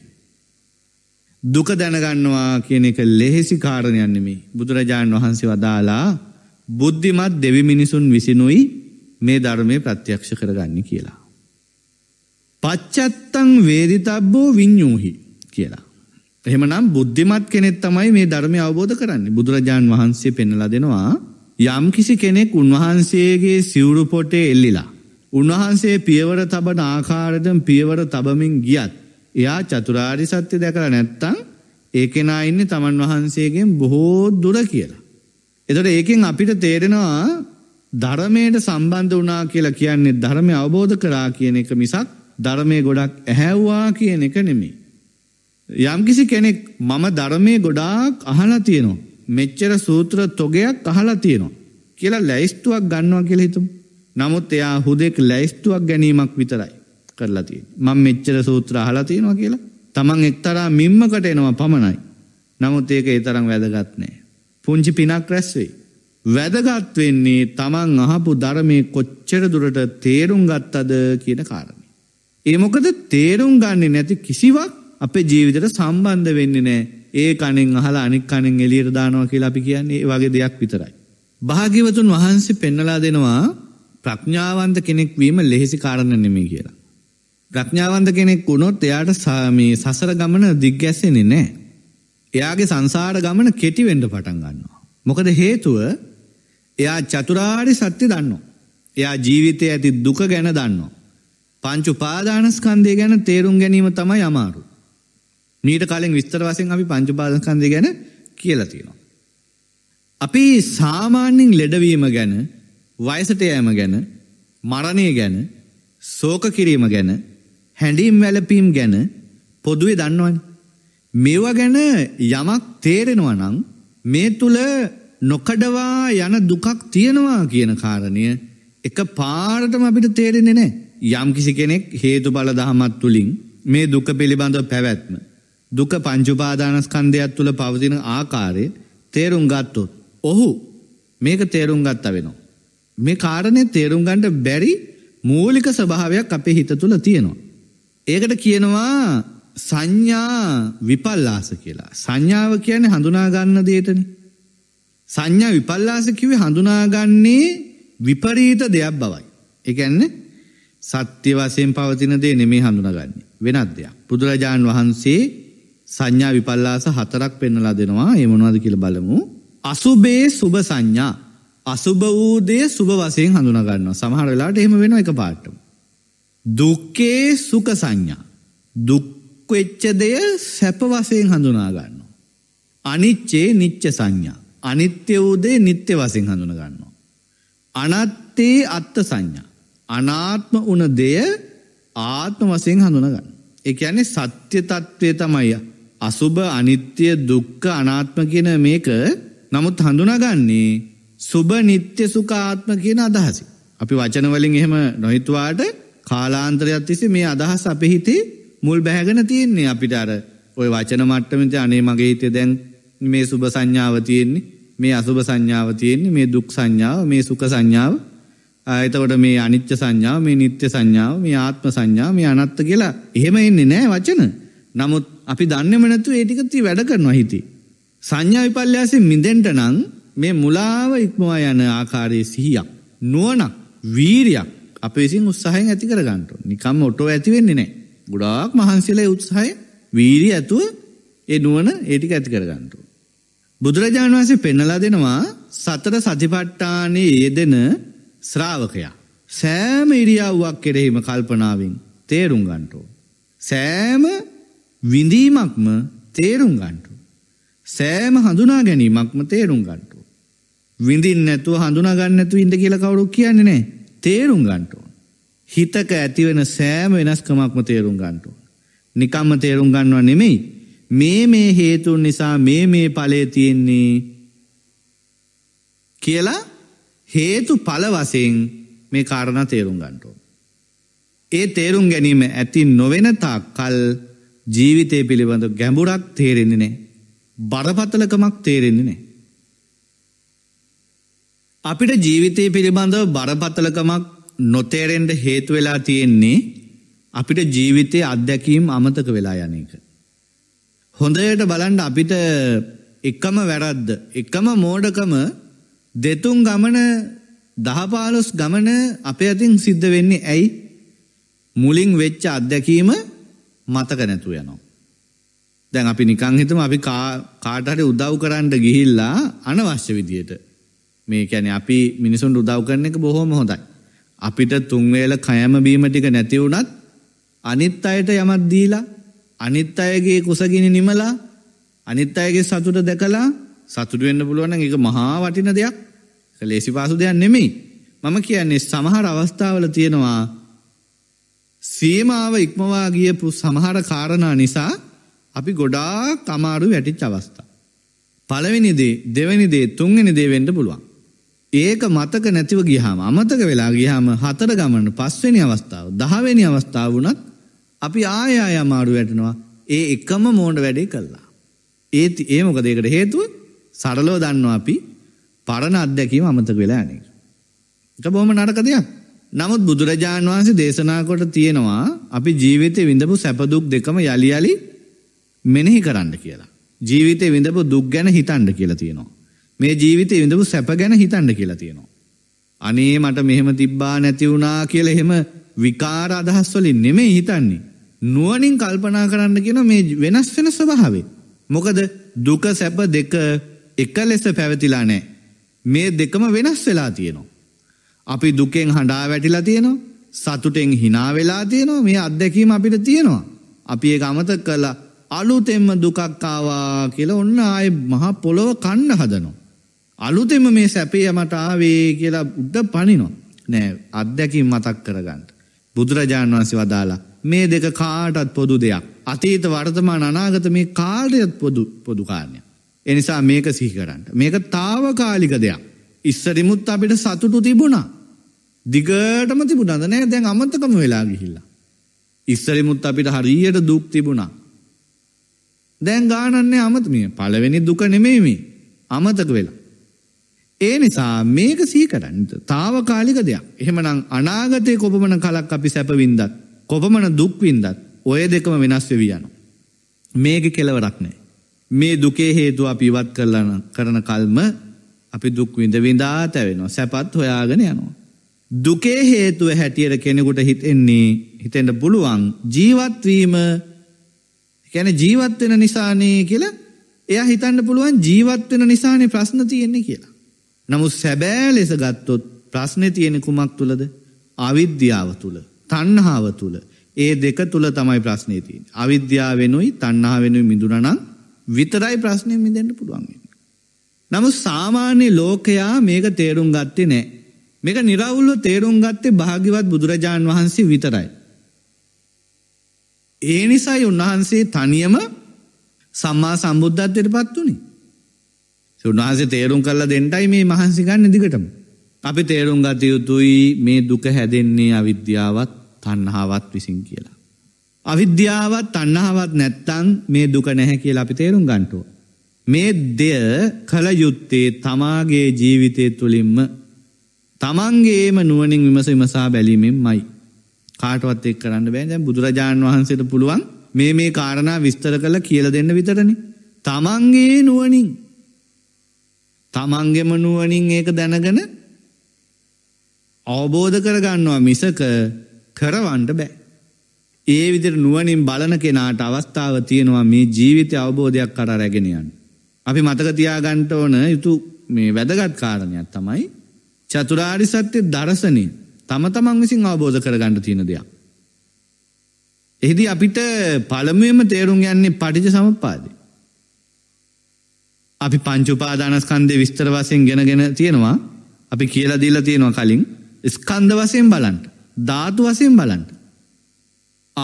Speaker 1: දුක දැනගන්නවා කියන එක ලෙහෙසි කාරණයන්නෙමි බුදුරජාණන් වහන්සේ වදාලා බුද්ධිමත් දෙවි මිනිසුන් විසිනුයි මේ ධර්මය ප්‍රත්‍යක්ෂ කරගන්න කියලා. පච්චත්තං වේදිතබ්බෝ විඤ්ඥූහි කියලා. එහෙමනම් බුද්ධිමත් කෙනෙත් තමයි මේ ධර්මය අවබෝධ කරන්නේ බුදුරජාණන් වහන්සේ පෙන්නල දෙනවා යම්කිසි කෙනෙක් උන්වහන්සේගේ සිවුරු පොටේ එල්ලිලා. උන්වහන්සේ පියවර තබන ආකාරටම පියවර තබමින් ගියත්. එයා චතුරාරි සත්‍ය දැකළ නැත්තං ඒකෙනා ඉන්න තමන් වහන්සේගෙන් බොහෝ දුර කියලා. එතට ඒකෙන් අපිට තේරෙනවා ධරමයට සම්බන්ධ වනා කියලා කියන්නේ ධර්මය අවබෝධ කරා කියන එක මිසක් ධර්මය ගොඩක් ඇහැව්වා කියන එක නෙමේ. යම්කිසි කෙනෙක් මම ධර්මය ගොඩාක් අහලා තියෙනවා. මෙච්චර සූත්‍ර තොගයක් අහලා තියෙනවා කියලා ලැයිස්තුවක් ගන්නවා කියලා හිතමු. නමුත් එයා හුදෙක් ලැයිස්තුවක් ගැනීමක් විතරයි කරලා තියෙන්නේ. මම මෙච්චර සූත්‍ර අහලා තියෙනවා කියලා තමන් එක්තරා මිම්මකට එනවා පමණයි. නමුත් ඒක ඒ තරම් වැදගත් නෑ. පුංචි පිනක් රැස් වෙයි. වැදගත් වෙන්නේ තමන් අහපු ධර්මයේ කොච්චර දුරට තේරුම් ගත්තද කියන කාරණේ. ඒ මොකද තේරුම් ගන්නේ නැති කිසිවක් අපේ ජීවිතට සම්බන්ධ වෙන්නේ නෑ ඒ කණෙන් අහලා අනික් කණෙන් එලියට දානවා කියලා අපි කියන්නේ ඒ වගේ දෙයක් විතරයි. භාග්‍යවතුන් වහන්සේ පෙන්නලා දෙනවා ප්‍රඥාවන්ත කෙනෙක් වීම ලෙහෙසි කාරණ නෙමෙයි කියලා. ප්‍රඥාවන්ත කෙනෙක් වුණොත් එයාට මේ සසර ගමන දිග්ගැස්සෙන්නේ නෑ. එයාගේ සංසාර ගමන කෙටි වෙන්න පටන් ගන්නවා. මොකද හේතුව එයා චතුරාර්ය සත්‍ය දන්නවා. එයා ජීවිතයේ ඇති දුක ගැන දන්නවා. පංච උපාදානස්කන්ධය ගැන තේරුම් ගැනීම තමයි අමාරු. මීට කලින් විස්තර වසයෙන් අපි පංචුපාදකන්දය ගැන කියලා තියෙනවා. අපි සාමාන්‍යෙන් ලෙඩවීම ගැන වයිසට යෑම ගැන මරණය ගැන සෝක කිරීම ගැන හැඩීම් වැලපීම් ගැන පොදුවේ දන්නවන්. මේවා ගැන යමක් තේරෙනවනං මේ තුළ නොකඩවා යන දුකක් තියෙනවා කියන කාරණය එක පාරටම අපිට තේරෙන්නේ නෑ යම් කිසි කෙනෙක් හේතු බල දහමත් තුළින් මේ දුක පිළිබඳව පැවැත්ම දුක පංචුපාදානස්කන්ධයක් තුළ පවතින ආකාරය තේරුම් ගත්තොත්. ඔහු මේක තේරුම් ගත්ත වෙනවා. මේ කාරණය තේරුම්ගන්ට බැරි මූලික ස්වභාවයක් අපේ හිත තුළ තියෙනවා. ඒකට කියනවා සංඥා විපල්ලාස කියලා. සංඥාව කියන්නේ හඳුනාගන්න දේටන. සංඥා විපල්ලාස කිවේ හඳුනාගන්නේ විපරීත දෙයක් බවයි. එකන්න සත්‍ය වසයෙන් පවතින දේ නෙමේ හඳුනගන්නේ වෙනත් දෙයක්. බුදුරජාණන් වහන්සේ සංඥා විපල්ලාස හතරක් පෙන්නලා දෙනවා එමනවාද කියල බලමු. අසුබේ සුබ සංඥා අසුභ වූදේ සුභ වසයෙන් හඳුනගන්න සමහරලාට එහෙම වෙන එක පාටම. දුක්කේ සුක සංඥා දුක්වෙච්ච දෙය සැප වසයෙන් හඳුනාගන්න. අනිච්චේ නිච්ච සංඥා අනිත්‍ය වූදේ නිත්‍ය වසයෙන් හඳුනගන්න. අනත්තේ අත්ත සංඥා අනාත්ම උන දෙය ආත්ම වසයෙන් හඳුනගන්න. එක යන්නේ සත්‍ය තත්ත්වය තමයිය අසුභ අනිත්‍ය දුක්ඛ අනාත්ම කියන මේක නමුත් හඳුනාගන්නේ සුභ නිත්‍ය සුඛ ආත්ම කියන අදහස. අපි වචන වලින් එහෙම නොහිතුවාට කාලාන්තරයක් තිස්සේ මේ අදහස අපේ හිතේ මුල් බැහැගෙන තියෙන්නේ අපිට අර ওই වචන මට්ටමේ අනේ මගේ හිතේ දැන් මේ සුභ සංඥාව තියෙන්නේ මේ අසුභ සංඥාව තියෙන්නේ මේ දුක් සංඥාව මේ සුඛ සංඥාව එතකොට මේ අනිත්‍ය සංඥාව මේ නිත්‍ය සංඥාව මේ ආත්ම සංඥාව මේ අනත්ත කියලා එහෙම එන්නේ නැහැ වචන. නමුත් අපි දන්නම නැතු ඒටිකත්ති වැඩ කරනවා හිති. සංඥා විපල්්‍යයාසේ මිදෙන්ට නං මේ මුලාව ඉක්මවා යන ආකාරයේ සිහියක්. නුවනක් වීරයක් අපේසින් උත්සාහයෙන් ඇති කරගන්නට නිකම් ඔටෝ ඇතිවෙන්නේ නෑ. ගුඩාක් මහන්සිලේ උත්සාහය වීරී ඇතුව ඒ නුවන ඒටික ඇති කරගන්නට. බුදුරජාණන් වහන්සේ පෙන්නලා දෙනවා සතර සතිපට්ටානේ යෙදෙන ශ්‍රාවකයා. සෑම ඉරියව්වක් කෙරෙහිම කල්පනාවෙන් තේරුම් ගන්ටෝ. සෑම විඳීමක්ම තේරුම් ගන්ටු. සෑම හඳුනා ගැනීමක්ම තේරුම් ගන්ටු. විඳින් නැතුව හඳුනාගන්නතු ඉඳ කියල කවුරු කියන්නේ නෑ තේරුම් ගන්ටෝ. හිතක ඇතිවෙන සෑම වෙනස්කමක්ම තේරුම් ගන්ටෝ. නිකම්ම තේරුම් ගන්නවා නෙමෙයි මේ මේ හේතුන් නිසා මේ මේ පලේ තියෙන්නේ කියලා හේතු පල වසයෙන් මේ කාරණ තේරුම් ගන්ටෝ. ඒ තේරුම් ගැනීම ඇති නොවෙනතා කල් ජීවිතය පිළිබඳ ගැඹුරක් තේරෙන්නේ නෑ. බරපතලකමක් තේරෙන්නේ නෑ. අපිට ජීවිතය පිළිබඳව බරපතලකමක් නොතේරෙන්ට හේතුවෙලා තියෙන්නේ අපිට ජීවිතය අත්දැකීම් අමතක වෙලා යන එක. හොඳයට බලන්ඩ අපිට එක්කම වැරද්ද. එක්කම මෝඩකම දෙතුන් ගමන දහපාලොස් ගමන අප අතින් සිද්ධ වෙන්නේ ඇයි මුලින් වෙච්ච අත්දැකීම මතක නැතු යනවා. දැන් අපි නිකං හිතම අපි කාටහට උදව් කරන්න ගිහිල්ලා අනවශ්‍ය විදියට මේ කැන අපි මිනිසුන් උදව් කරන එක බොහොම හොඳයි. අපිට තුන්වේල කයම බීම ටික නැතිවුණත් අනිත් අයට යමත් දීලා අනිත් අයගේ කුසගෙන නිමලා අනිත් අයගේ සතුට දැකලා සතුට වෙන්න පුළුවන් නම් ඒක මහා වටින දෙයක්. ඒක ලේසි පාසු දෙයක් නෙමෙයි. මම කියන්නේ සමහර අවස්ථාවල තියෙනවා සේමාව ඉක්මවා ගියපු සමහර කාරණා නිසා අපි ගොඩා තමාරු වැටිච් අවස්ථා. පළවෙනිදේ දෙවැනිදේ තුන්ගෙනදේ වෙන්ඩ පුළුවන්. ඒක මතක නැතිව ගිහාම අමතක වෙලා ගිහාම හතර ගමන්න පස්වෙනි අවස්ථාව දහවෙනි අවස්ථාව වනත් අපි ආයාය අමාරු වැටනවා ඒ එකම මෝඩ වැඩේ කල්ලා. ඒත් ඒ මොක දෙකට හේතුව සරලෝ දන්නවා අපි පරණ අත්දැකීම අමතක වෙලා යනෙක්. එක බොහම නරක දෙයක්. නමුත් බුදුරජාණන් වහන්සේ දේශනා කොට තියෙනවා අපි ජීවිතේ විඳපු සැප දුක් දෙකම යලි යලි මෙනෙහි කරන්න කියලා. ජීවිතේ විඳපු දුක් ගැන හිතන්න කියලා තියෙනවා. මේ ජීවිතේ විඳපු සැප ගැන හිතන්න කියලා තියෙනවා. අනේ මට මෙහෙම තිබ්බා නැති වුණා කියලා එහෙම විකාර අදහස් වලින් නෙමෙයි හිතන්නේ. නුවණින් කල්පනා කරන්න කියන මේ වෙනස් වෙන ස්වභාවය. මොකද දුක සැප දෙක එක ලෙස පැවතිලා නැහැ. මේ දෙකම වෙනස් වෙලා තියෙනවා. අපි දුකෙන් හඬා වැටිලා තියෙනවා සතුටෙන් හිනා වෙලා තියෙනවා මේ අත්දැකීම අපිට තියෙනවා. අපි ඒ අමත කළ අලුතෙම දුකක්කාවා කියල ඔන්න ආය මහා පොළොව කන්න හදනවා. අලුතෙම මේ සැපේ මටාවේ කියලා උඩ්ඩ පනිනවා. නෑ අත්දැකින් මතක් කරගන්නට. බුදුරජාණන් වහන්සේ වදාලා මේ දෙක කාටත් පොදු දෙයක්. අතීත වර්තමාන අනාගත මේ කාර්යත් පොදු පොදුකාරණය. එනිසා මේක සිහිකරන්න. මේක තාවකාලික දෙයක්. ඉස්සරිමුත් අපිට සතුටු තිබුණා. දිගටම තිබුණද නෑ දැන් අමතකම වෙලා ගිහිල්ලා. ඉස්සරමුත් අපිට හරියට දුක් තිබුණා. දැන් ගානන්නේ අමතමිය පළවෙනි දුක නෙමේමි අමතක වෙලා. ඒ නිසා මේක සීකරන්ට තාවකාලික දෙයක් එහෙමනම් අනාගතය කොපමන කලක් අපි සැපවින්දත් කොපමන දුක්වින්දත් ඔය දෙකම වෙනස් වෙවියන. මේක කෙලවරක් නෑ. මේ දුකේ හේතුව අපි ඉවත් කරලන කරන කල්ම අපි දුක් විඳ විඳා තැවෙනවා සැපත් හොයාගෙන යනවා. දුකේ හේතුව හැටියට කෙනෙකුට හිතෙන්නේ හිතෙන්ට පුළුවන් ජීවත්වීම කැන ජීවත්වෙන නිසානය කියලා එය හිතන්න පුළුවන් ජීවත්වෙන නිසානය ප්‍රශ්න තියෙන්නේ කියලා. නමුත් සැබෑ ලෙස ගත්තොත් ප්‍රශ්නය තියෙන කුමක් තුළද අවිද්‍යාව තුළ තන්නහාාව තුළ ඒ දෙක තුළ තමයි ප්‍රශ්නය තියෙන් අවිද්‍යාව වෙනුයි තන්නා වෙනුයි මිදුරනම් විතරයි ප්‍රශ්නය මිදෙන්ට පුළුවන්ගන්න. නමුත් සාමාන්‍ය ලෝකයා මේක තේරුම් ගත්තේ නෑ මේක නිරවුල්ල තේරුම් ගත්තේ භාගිවත් බුදුරජාණන් වහන්සේ විතරයි. ඒ නිසයි උන්වහන්සේ තනියම සම්මා සම්බුද්ධත්වයට පත් වුණේ. උන්වහන්සේ තේරුම් කරලා දෙන්නයි මේ මහන්සි ගන්න දිගටම. අපි තේරුම් ගත යුතුයි මේ දුක හැදෙන්නේ අවිද්‍යාවත් තණ්හාවත් විසින් කියලා. අවිද්‍යාවත් තණ්හාවත් නැත්තම් මේ දුක නැහැ කියලා අපි තේරුම් ගන්නට මේ දෙය කල යුත්තේ තමාගේ ජීවිතය තුලින්ම තමන්ගේම නුවනින් විමස විමසා බැලීමෙන් මයි. කාටවත් එක් කරන්න බෑදැ බුදුරජාණන් වහන්සේට පුළුවන් මේ මේ කාරණා විස්තර කළ කියල දෙන්න විතරණ. තමන්ගේ නුවනින් තමන්ගෙම නුවනින් ඒක දැනගෙන අවබෝධ කරගන්නවා මිසක කරවන්ට බෑ. ඒ විදිර නුවනින් බලන කෙනාට අවස්ථාව තියෙනවා මේ ජීවිතය අවබෝධයක් කර රැගෙනයන්. අපි මතක තියාගන්ට ඕන යුතු මේ වැදගත් කාරණයක් තමයි චතුරාරි සත්‍යය දරසනින් තම තමන් විසින් අවබෝධ කරගන්න තියෙන දෙයක්. එහිදි අපිට පළමුවම තේරුම් යන්නේ පටිච සමපාද. අපි පංචුපාදානස්කන්දය විස්තර වසයෙන් ගෙනගෙන තියෙනවා අපි කියලා දීලා තියෙනවා කලින් ස්කන්ද වසයෙන් බලන්ට ධාතු වසයෙන් බලන්ට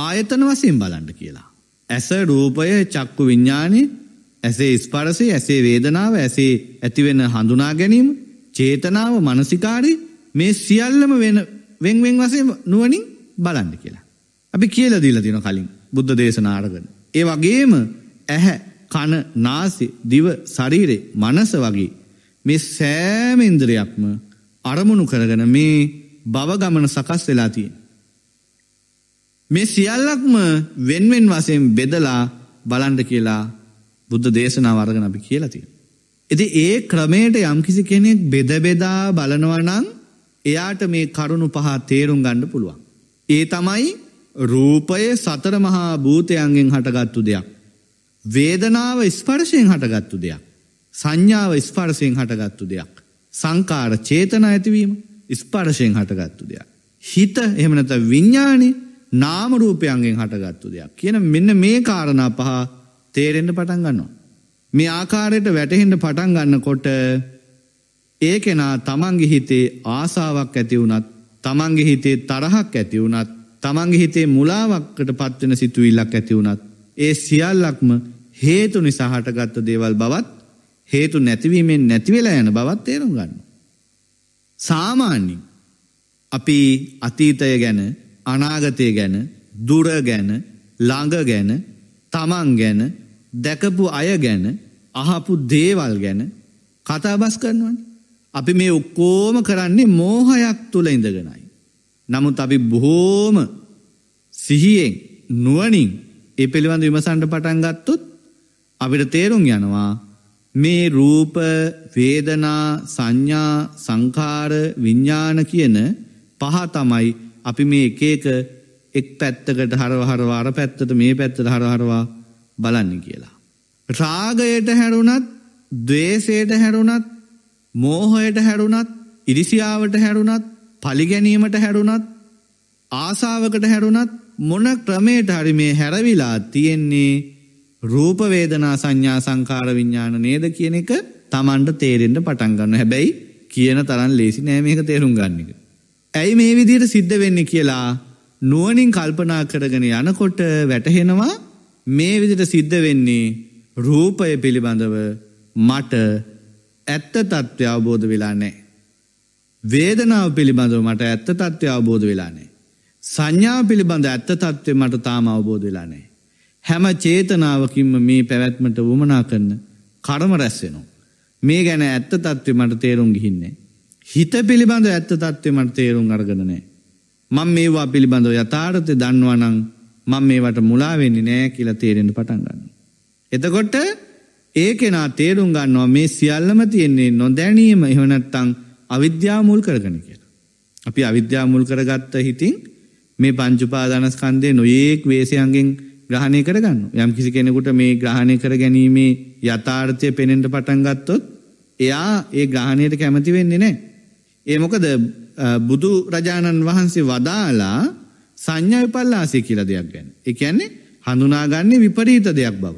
Speaker 1: ආයතන වසයෙන් බලන්ට කියලා. ඇස රූපය චක්කු විඤ්ඥානය ඇසේ ස්පරසය ඇසේ වේදනාව ඇසේ ඇතිවෙන හඳුනා ගැනීම චේතනාව මනසිකාරය මේ සියල්ලම වෙන වෙන්වෙන් වසේ නුවනින් බලන්ඩ කියලා. අපි කියල දීල දින කලින් බුද්ධ දේශනාරගන. ඒ වගේම ඇහැ කණ නාසි දිව සරීරේ මනස වගේ මේ සෑමඉන්ද්‍රයක්ම අරමුණු කරගන මේ බවගමන සකස් වෙලා තියෙන්. මේ සියල්ලක්ම වෙන්වෙන් වසයෙන් බෙදලා බලන්ඩ කියලා බුද්ධ දේශනා වර්ගන අපි කියලා තියෙන. එති ඒ ක්‍රමයට යම්කිසි කෙනෙක් බෙදබෙදා බලනවනං එයාට මේ කරුණු පහ තේරුම් ගණ්ඩ පුළුවන්. ඒ තමයි රූපයේ සතර මහා භූතයන්ගෙන් හටගත්තු දෙයක්. වේදනාව ස්පර්ශයෙන් හටගත්තු දෙයක්. සංඥාව ස්පර්ශයෙන් හටගත්තු දෙයක්. සංකාර චේතන ඇතිවීම ස්පර්ශයෙන් හටගත්තු දෙයක්. හිත එමනත විඤ්ඥානි නාමරූපයන්ගෙන් හටගත්තු දෙයක්. කියන මෙන්න මේ කාරණ පහ තේරෙන්ට පටන් ගන්නවා. මේ ආකාරයට වැටහෙන්ට පටන් ගන්නකොට ඒ කෙනා තමන්ගේ හිතේ ආසාවක් ඇති වුණත් තමන්ගේ හිතේ තරහක් ඇති වුණත් තමන්ගේ හිතේ මුලාවක්කට පත්වෙන සිතුවිල්ලක් ඇති වුණත් ඒ සියල්ලක්ම හේතු නිසා හටගත්ත දේවල් බවත් හේතු නැතිවීමෙන් නැතිවෙලා යන බවත් තේරුම් ගන්න. සාමාන්‍යින් අපි අතීතය ගැන අනාගතය ගැන දුර ගැන ළඟ ගැන තමන් ගැන දැකපු අය ගැන අහපු දේවල් ගැන කතාබස් කරනවන්. අපි මේ ඔක්කෝම කරන්නේ මෝහයක් තුළ ඉඳගෙනයි. නමුත් අපි බොහෝම සිහියෙන් නුවනින් ඒ පිළිබඳ විමසන්ට පටන්ගත්තුත් අපිට තේරුම් යනවා මේ රූප වේදනා සංඥා සංකාර විඤ්ඥාන කියන පහ තමයි අපි මේ එකේක එක් පැත්තකට හරවහරවාර පැත්තට මේ පැත්තට හරහරවා බලන්න කියලා. රාගයට හැරුණත් දේශයට හැරුණත් මෝහයට හැරුණත් ඉරිසියාවට හැරුණත් පලිගැනීමට හැරුණත් ආසාාවකට හැරුණත් මොන ක්‍රමේට හරි මේ හැරවිලා තියෙන්නේ රූපවේදනා සංඥා සංකාර විඤ්ඥාන නේද කියන එක තමන්ට තේරෙන්ට පටන්ගන්න හැබැයි කියන තරන් ලේසි නෑමක තේරුම් ගන්නක. ඇයි මේ විදියට සිද්ධ වෙන්න කියලා නුවනින් කල්පනා කරගෙන යනකොට වැටහෙනවා මේ විදිට සිද්ධ වෙන්නේ රූපය පිළිබඳව මට ඇත්ත තත්ත්ව අවබෝධ වෙලා නෑ. වේදනාව පිළිබඳව මට ඇත්ත තත්ත්ව අවබෝධ වෙලා නෑ. සංඥා පිළිබඳ ඇත්ත තත්ත්වය මට තාම අවබෝධ වෙලා නෑ. හැම චේතනාවකින්ම මේ පැවැත්මට වුමනා කරන කරම රැස්වෙනවා. මේ ගැන ඇත්ත තත්ත්ව මට තේරුම් ගිහින්නේ. හිත පිළිබඳ ඇත්ත තත්ත්ව මට තේරුම් අර්ගනනෑ. මං මේවා පිළිබඳව යථාරතය දන්නවා නං මං මේවට මුලා වෙන්නේ නෑ කියලා තේරෙන්ට පටන්ගන්න. එතකොට ඒ කෙනා තේරුම් ගන්නවා මේ සියල්ලම තියෙන්නේ නොදැනීම එහනත්තං අවිද්‍යාමුල් කරගන කියලා. අපි අවිද්‍යාමුල් කරගත්ත හිතින් මේ පංචුපාදානස්කන්දය නොයෙක් වේසයන්ගෙන් ග්‍රහණය කරගන්න යම් කිසි කෙනෙකුට මේ ග්‍රහණය කර ගැනීමේ යථාර්ථය පෙනෙන්ට පටන්ගත්තොත් එයා ඒ ග්‍රහණයට කැමති වෙන්නේ නෑ. ඒ මොකද බුදු රජාණන් වහන්සේ වදාලා සංඥා විපල්ලාසය කියලා දෙයක් ගැන. ඒ කියන්නේ හඳුනාගන්නේ විපරීත දෙයක් බව.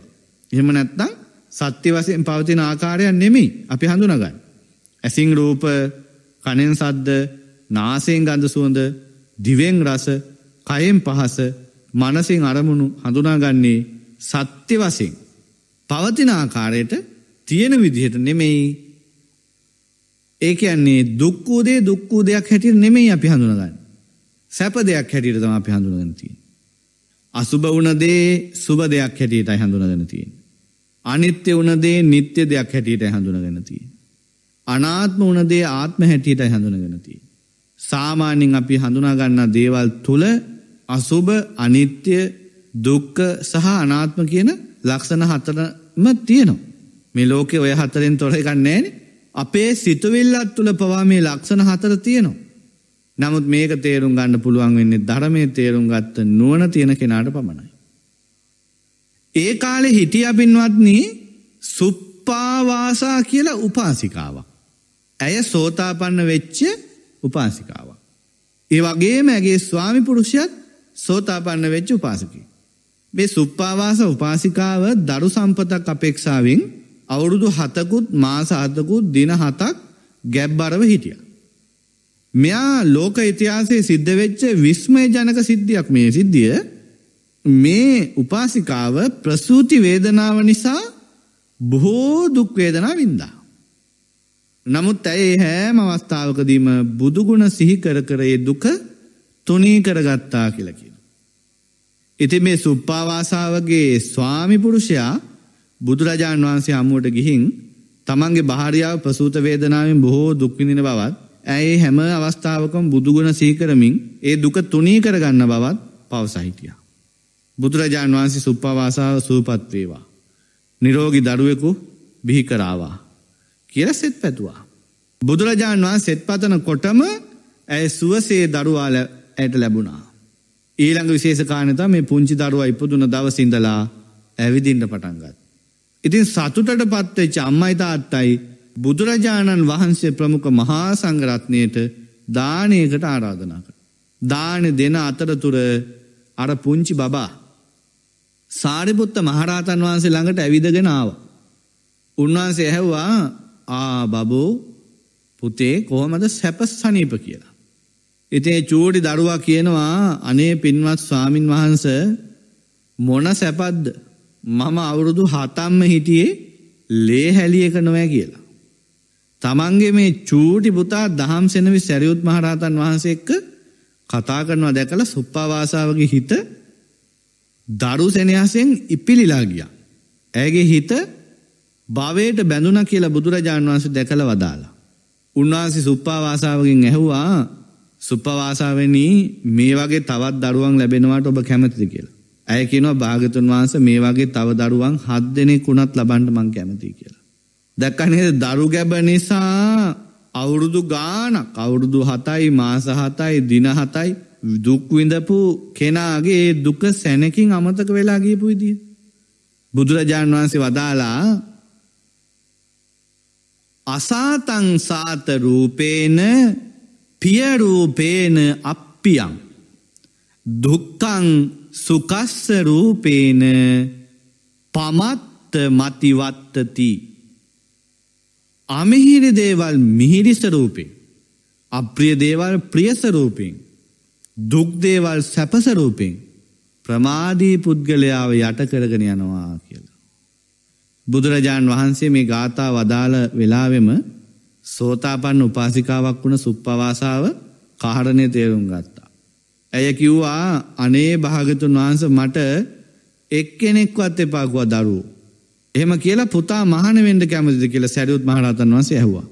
Speaker 1: එහෙම නැත්නම් සත්‍ය වශයෙන් පවතින ආකාරයක් නෙමෙයි අපි හඳුනාගන්නේ. ඇසින් රූප, කනෙන් ශබ්ද, නාසයෙන් ගඳ සුවඳ, දිවෙන් රස, කයෙන් පහස, මනසින් අරමුණු හඳුනාගන්නේ සත්‍ය වශයෙන් පවතින ආකාරයට තියෙන විදිහට නෙමෙයි. ඒ කියන්නේ දුක්ඛෝදේ දුක්ඛෝදයක් හැටියට නෙමෙයි අපි හඳුනාගන්නේ. සැප දෙයක් හැටියට තම අපි හඳුනගෙන තියෙන්නේ. අසුබ වුණ දේ සුබ දෙයක් හැටියටයි හඳුනගෙන තියෙන්නේ. අනිත්‍ය වුණ දේ නිත්‍ය දෙයක් හැටියටයි හඳුනගෙන තියෙන්නේ. අනාත්ම වුණ දේ ආත්ම හැටියටයි හඳුනගෙන තියෙන්නේ. සාමාන්‍යයෙන් අපි හඳුනා ගන්නා දේවල් තුල අසුබ, අනිත්‍ය, දුක්ඛ සහ අනාත්ම කියන ලක්ෂණ හතරම තියෙනවා. මේ ලෝකේ ඔය හතරෙන් තොර එකක් නැහැනේ. අපේ සිතුවිල්ලත් තුල පවා මේ ලක්ෂණ හතර තියෙනවා. නමුත් මේක තේරුම් ගන්න පුළුවන් වෙන්නේ ධරමය තේරුම් ගත්ත නුවන තියෙන කෙනාට පමණයි. ඒ කාලෙ හිටිය අපින්වත්න්නේ සුප්පාවාසා කියලා උපාසිකාවක්. ඇය සෝතාපන්න වෙච්ච උපාසිකාව. ඒ වගේම ඇගේ ස්වාමි පුරුෂයත් සෝතාපන්න වෙච්ච උපාසකි. මේ සුප්පාවාස උපාසිකාව දරු සම්පතක් අපේක්ෂාවෙන් අවුරුදු හතකුත් මාස අතකුත් දින හතක් ගැබ්බරව හිටිය. මෙයා ලෝක ඉතිහාසේ සිද්ධ වෙච්ච විස්මය ජනක සිද්ධියක් මේ සිද්ධිය මේ උපාසිකාව ප්‍රසූති වේදනාව නිසා බොහෝ දුක්වේදනා වින්දා. නමුත් ඇයි හෑම අවස්ථාවකදීම බුදුගුණ සිහිකර කරේ දුක තුනී කරගත්තා කියලකින්. ඉති මේ සුප්පාවාසාාවගේ ස්වාමිපුරුෂයා බුදුරජාණන් වහන්සේ අම්මුවට ගිහින් තමන්ගේ භාරියාව ප්‍රසූත වේදනාවෙන් බොහෝ දුක්විඳින බවත් ඇයි හැම අවස්ථාවකම බුදුගුණ සීකරමින් ඒ දුක තුනී කරගන්න බවත් පවසහිටිය. බුදුරජාන් වහන්සේ සුප්පවාසාාව සූපත්වේවා. නිරෝගි දරුවෙකු බිහිකරාවා. කියල සෙත් පැතුවා. බුදුරජාන් වහන් සෙත් පතන කොටම ඇය සුවසේ දරුවාල ඇයට ලැබුණා. ඊළඟ විශේෂකානත මේ පුංචි දරුවා ඉපදුන දවසිඳලා ඇවිදින්ට පටන්ගත්. ඉතින් සතුටට පත්වෙච්ච අම්මයි තාත්තයි බුදුරජාණන් වහන්සේ ප්‍රමුඛ මහා සංගරත්නයට දානයකට ආරාධනාක. දාන දෙන අතරතුර අර පුංචි බබා. සාරිපුත්ත මහරාතන් වහන්සේ ළඟට ඇවිදගෙනාව. උන්වහන්සේ ඇහැව්වා ආ බබෝ පුතේ කොහොමද සැප සනීප කියලා. ඉතිේ චූඩි දරුවා කියනවා අනේ පින්වත් ස්වාමින් වහන්ස මොන සැපද්ද මම අවුරුදු හතම්ම හිටියේ ලේ හැලියක නොවැ කියලා. තමන්ගේ මේ චූටි පුතා දහම් සෙනවි සැරියුත් මහරහතන් වහන්සේ එක්ක කතා කරනවා දැකළ සුප්පාවාසාවගේ හිත දරු සෙනයාසෙන් ඉපිලිලා ගියා. ඇගේ හිත භවයට බැඳුන කියලා බුදුරජාණන් වහන්සේ දැකළ වදාලා. උන්වහන්සේ සුප්පාවාසාවකින් ඇහුවා සුප්පවාසාවනී මේ වගේ තවත් දරුවන් ලැබෙනවාට ඔබ කැමතිද කියලා. ඇය කියනවා භාගතුන් වහන්ස මේ වගේ තව දරුවන් හත් දෙනෙක් වුණත් ලබන්ට මං කැමති කියලා. දැක්කනේ දරු ගැබ නිසා අවුරුදු ගානක් අවුරුදු හතයි මාස හතයි දින හතයි දුක්විඳපු කෙනාගේ දුක සැනකින් අමතක වෙලා ගියපු විදිය. බුදුරජාණන් වහන්සේ වදාලා අසාතං සාත රූපේන පියරූපේන අප්පියං දුක්කං සුකස්ස රූපේන පමත්ත මතිවත්තතිී අමිහිරි දේවල් මිහිරිස්වරූපෙන් අප්‍රිය දේවල් ප්‍රියසරූපෙන් දුක්දේවල් සැපසරූපෙන් ප්‍රමාදී පුද්ගලයාව යටකරගෙන යනවා කියලා. බුදුරජාණන් වහන්සේ මේ ගාථා වදාළ වෙලාවෙම සෝතාපන්න උපාසිකාවක් වුණ සුප්පවාසාව කාහරණය තේරුම් ගත්තා. ඇය කිව්වා අනේ භාගතුන් වහන්ස මට එක් කෙනෙක්වත් එපාකුව දරුවෝ එහෙම කියලා පුතා මහන වෙන්ඩ කැමතිද කියලා සැරියුත් මහරතන් වන්සේ ඇහවා.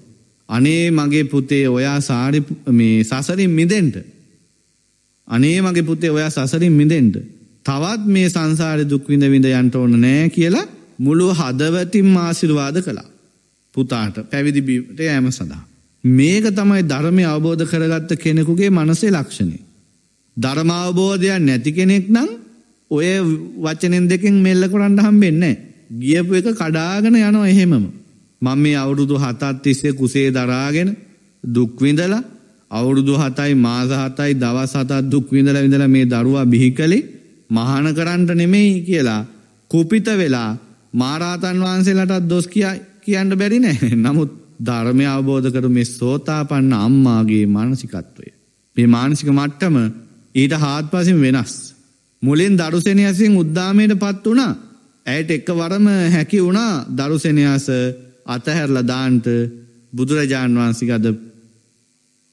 Speaker 1: අනේ මගේ පුතේ ඔයා සාරි මේ සසරින් මිදෙන්ට. අනේ මගේ පුතේ ඔයා සසරින් මිදෙන්ට. තවත් මේ සංසාර දුක්විඳ විඳ යන්ට ඕන නෑ කියලා මුළු හදවතින් මාසිරවාද කළා. පුතාට පැවිදිබීමට යෑම සඳහා. මේක තමයි ධර්මය අවබෝධ කරගත්ත කෙනෙකුගේ මනසේ ලක්ෂණය. ධර්ම අවබෝධයක් නැති කෙනෙක් නම් ඔය වචනෙන් දෙකින් මෙල්ල කොරන්ඩ හම් වෙන්නේ. ගියපු එක කඩාගෙන යනවා එහෙමම. මං මේ අවුරුදු හතත් තිස්සේ කුසේ දරාගෙන දුක්විඳලා අවුරුදු හතයි මාස හතයි දවස් හතත් දුක්විඳල විඳල මේ දරුවා බිහි කළේ මහන කරන්ට නෙමෙයි කියලා කුපිත වෙලා මාරාතන් වහන්සේලටත් දොස් කිය කියන්න බැරි නෑ නමුත් ධර්මය අවබෝධ කරු මේ සෝතාපන්න අම්මාගේ මානසිකත්වය. මේ මානසික මට්ටම ඊට හාත් පසින් වෙනස්. මුලින් දරුසෙනයසින් උද්දාමයට පත් වනා ඇයට එක්කවරම හැකි වුණා දරුසෙනයාස අතහැරලා දාන්ට බුදුරජාණන් වහන්සිකද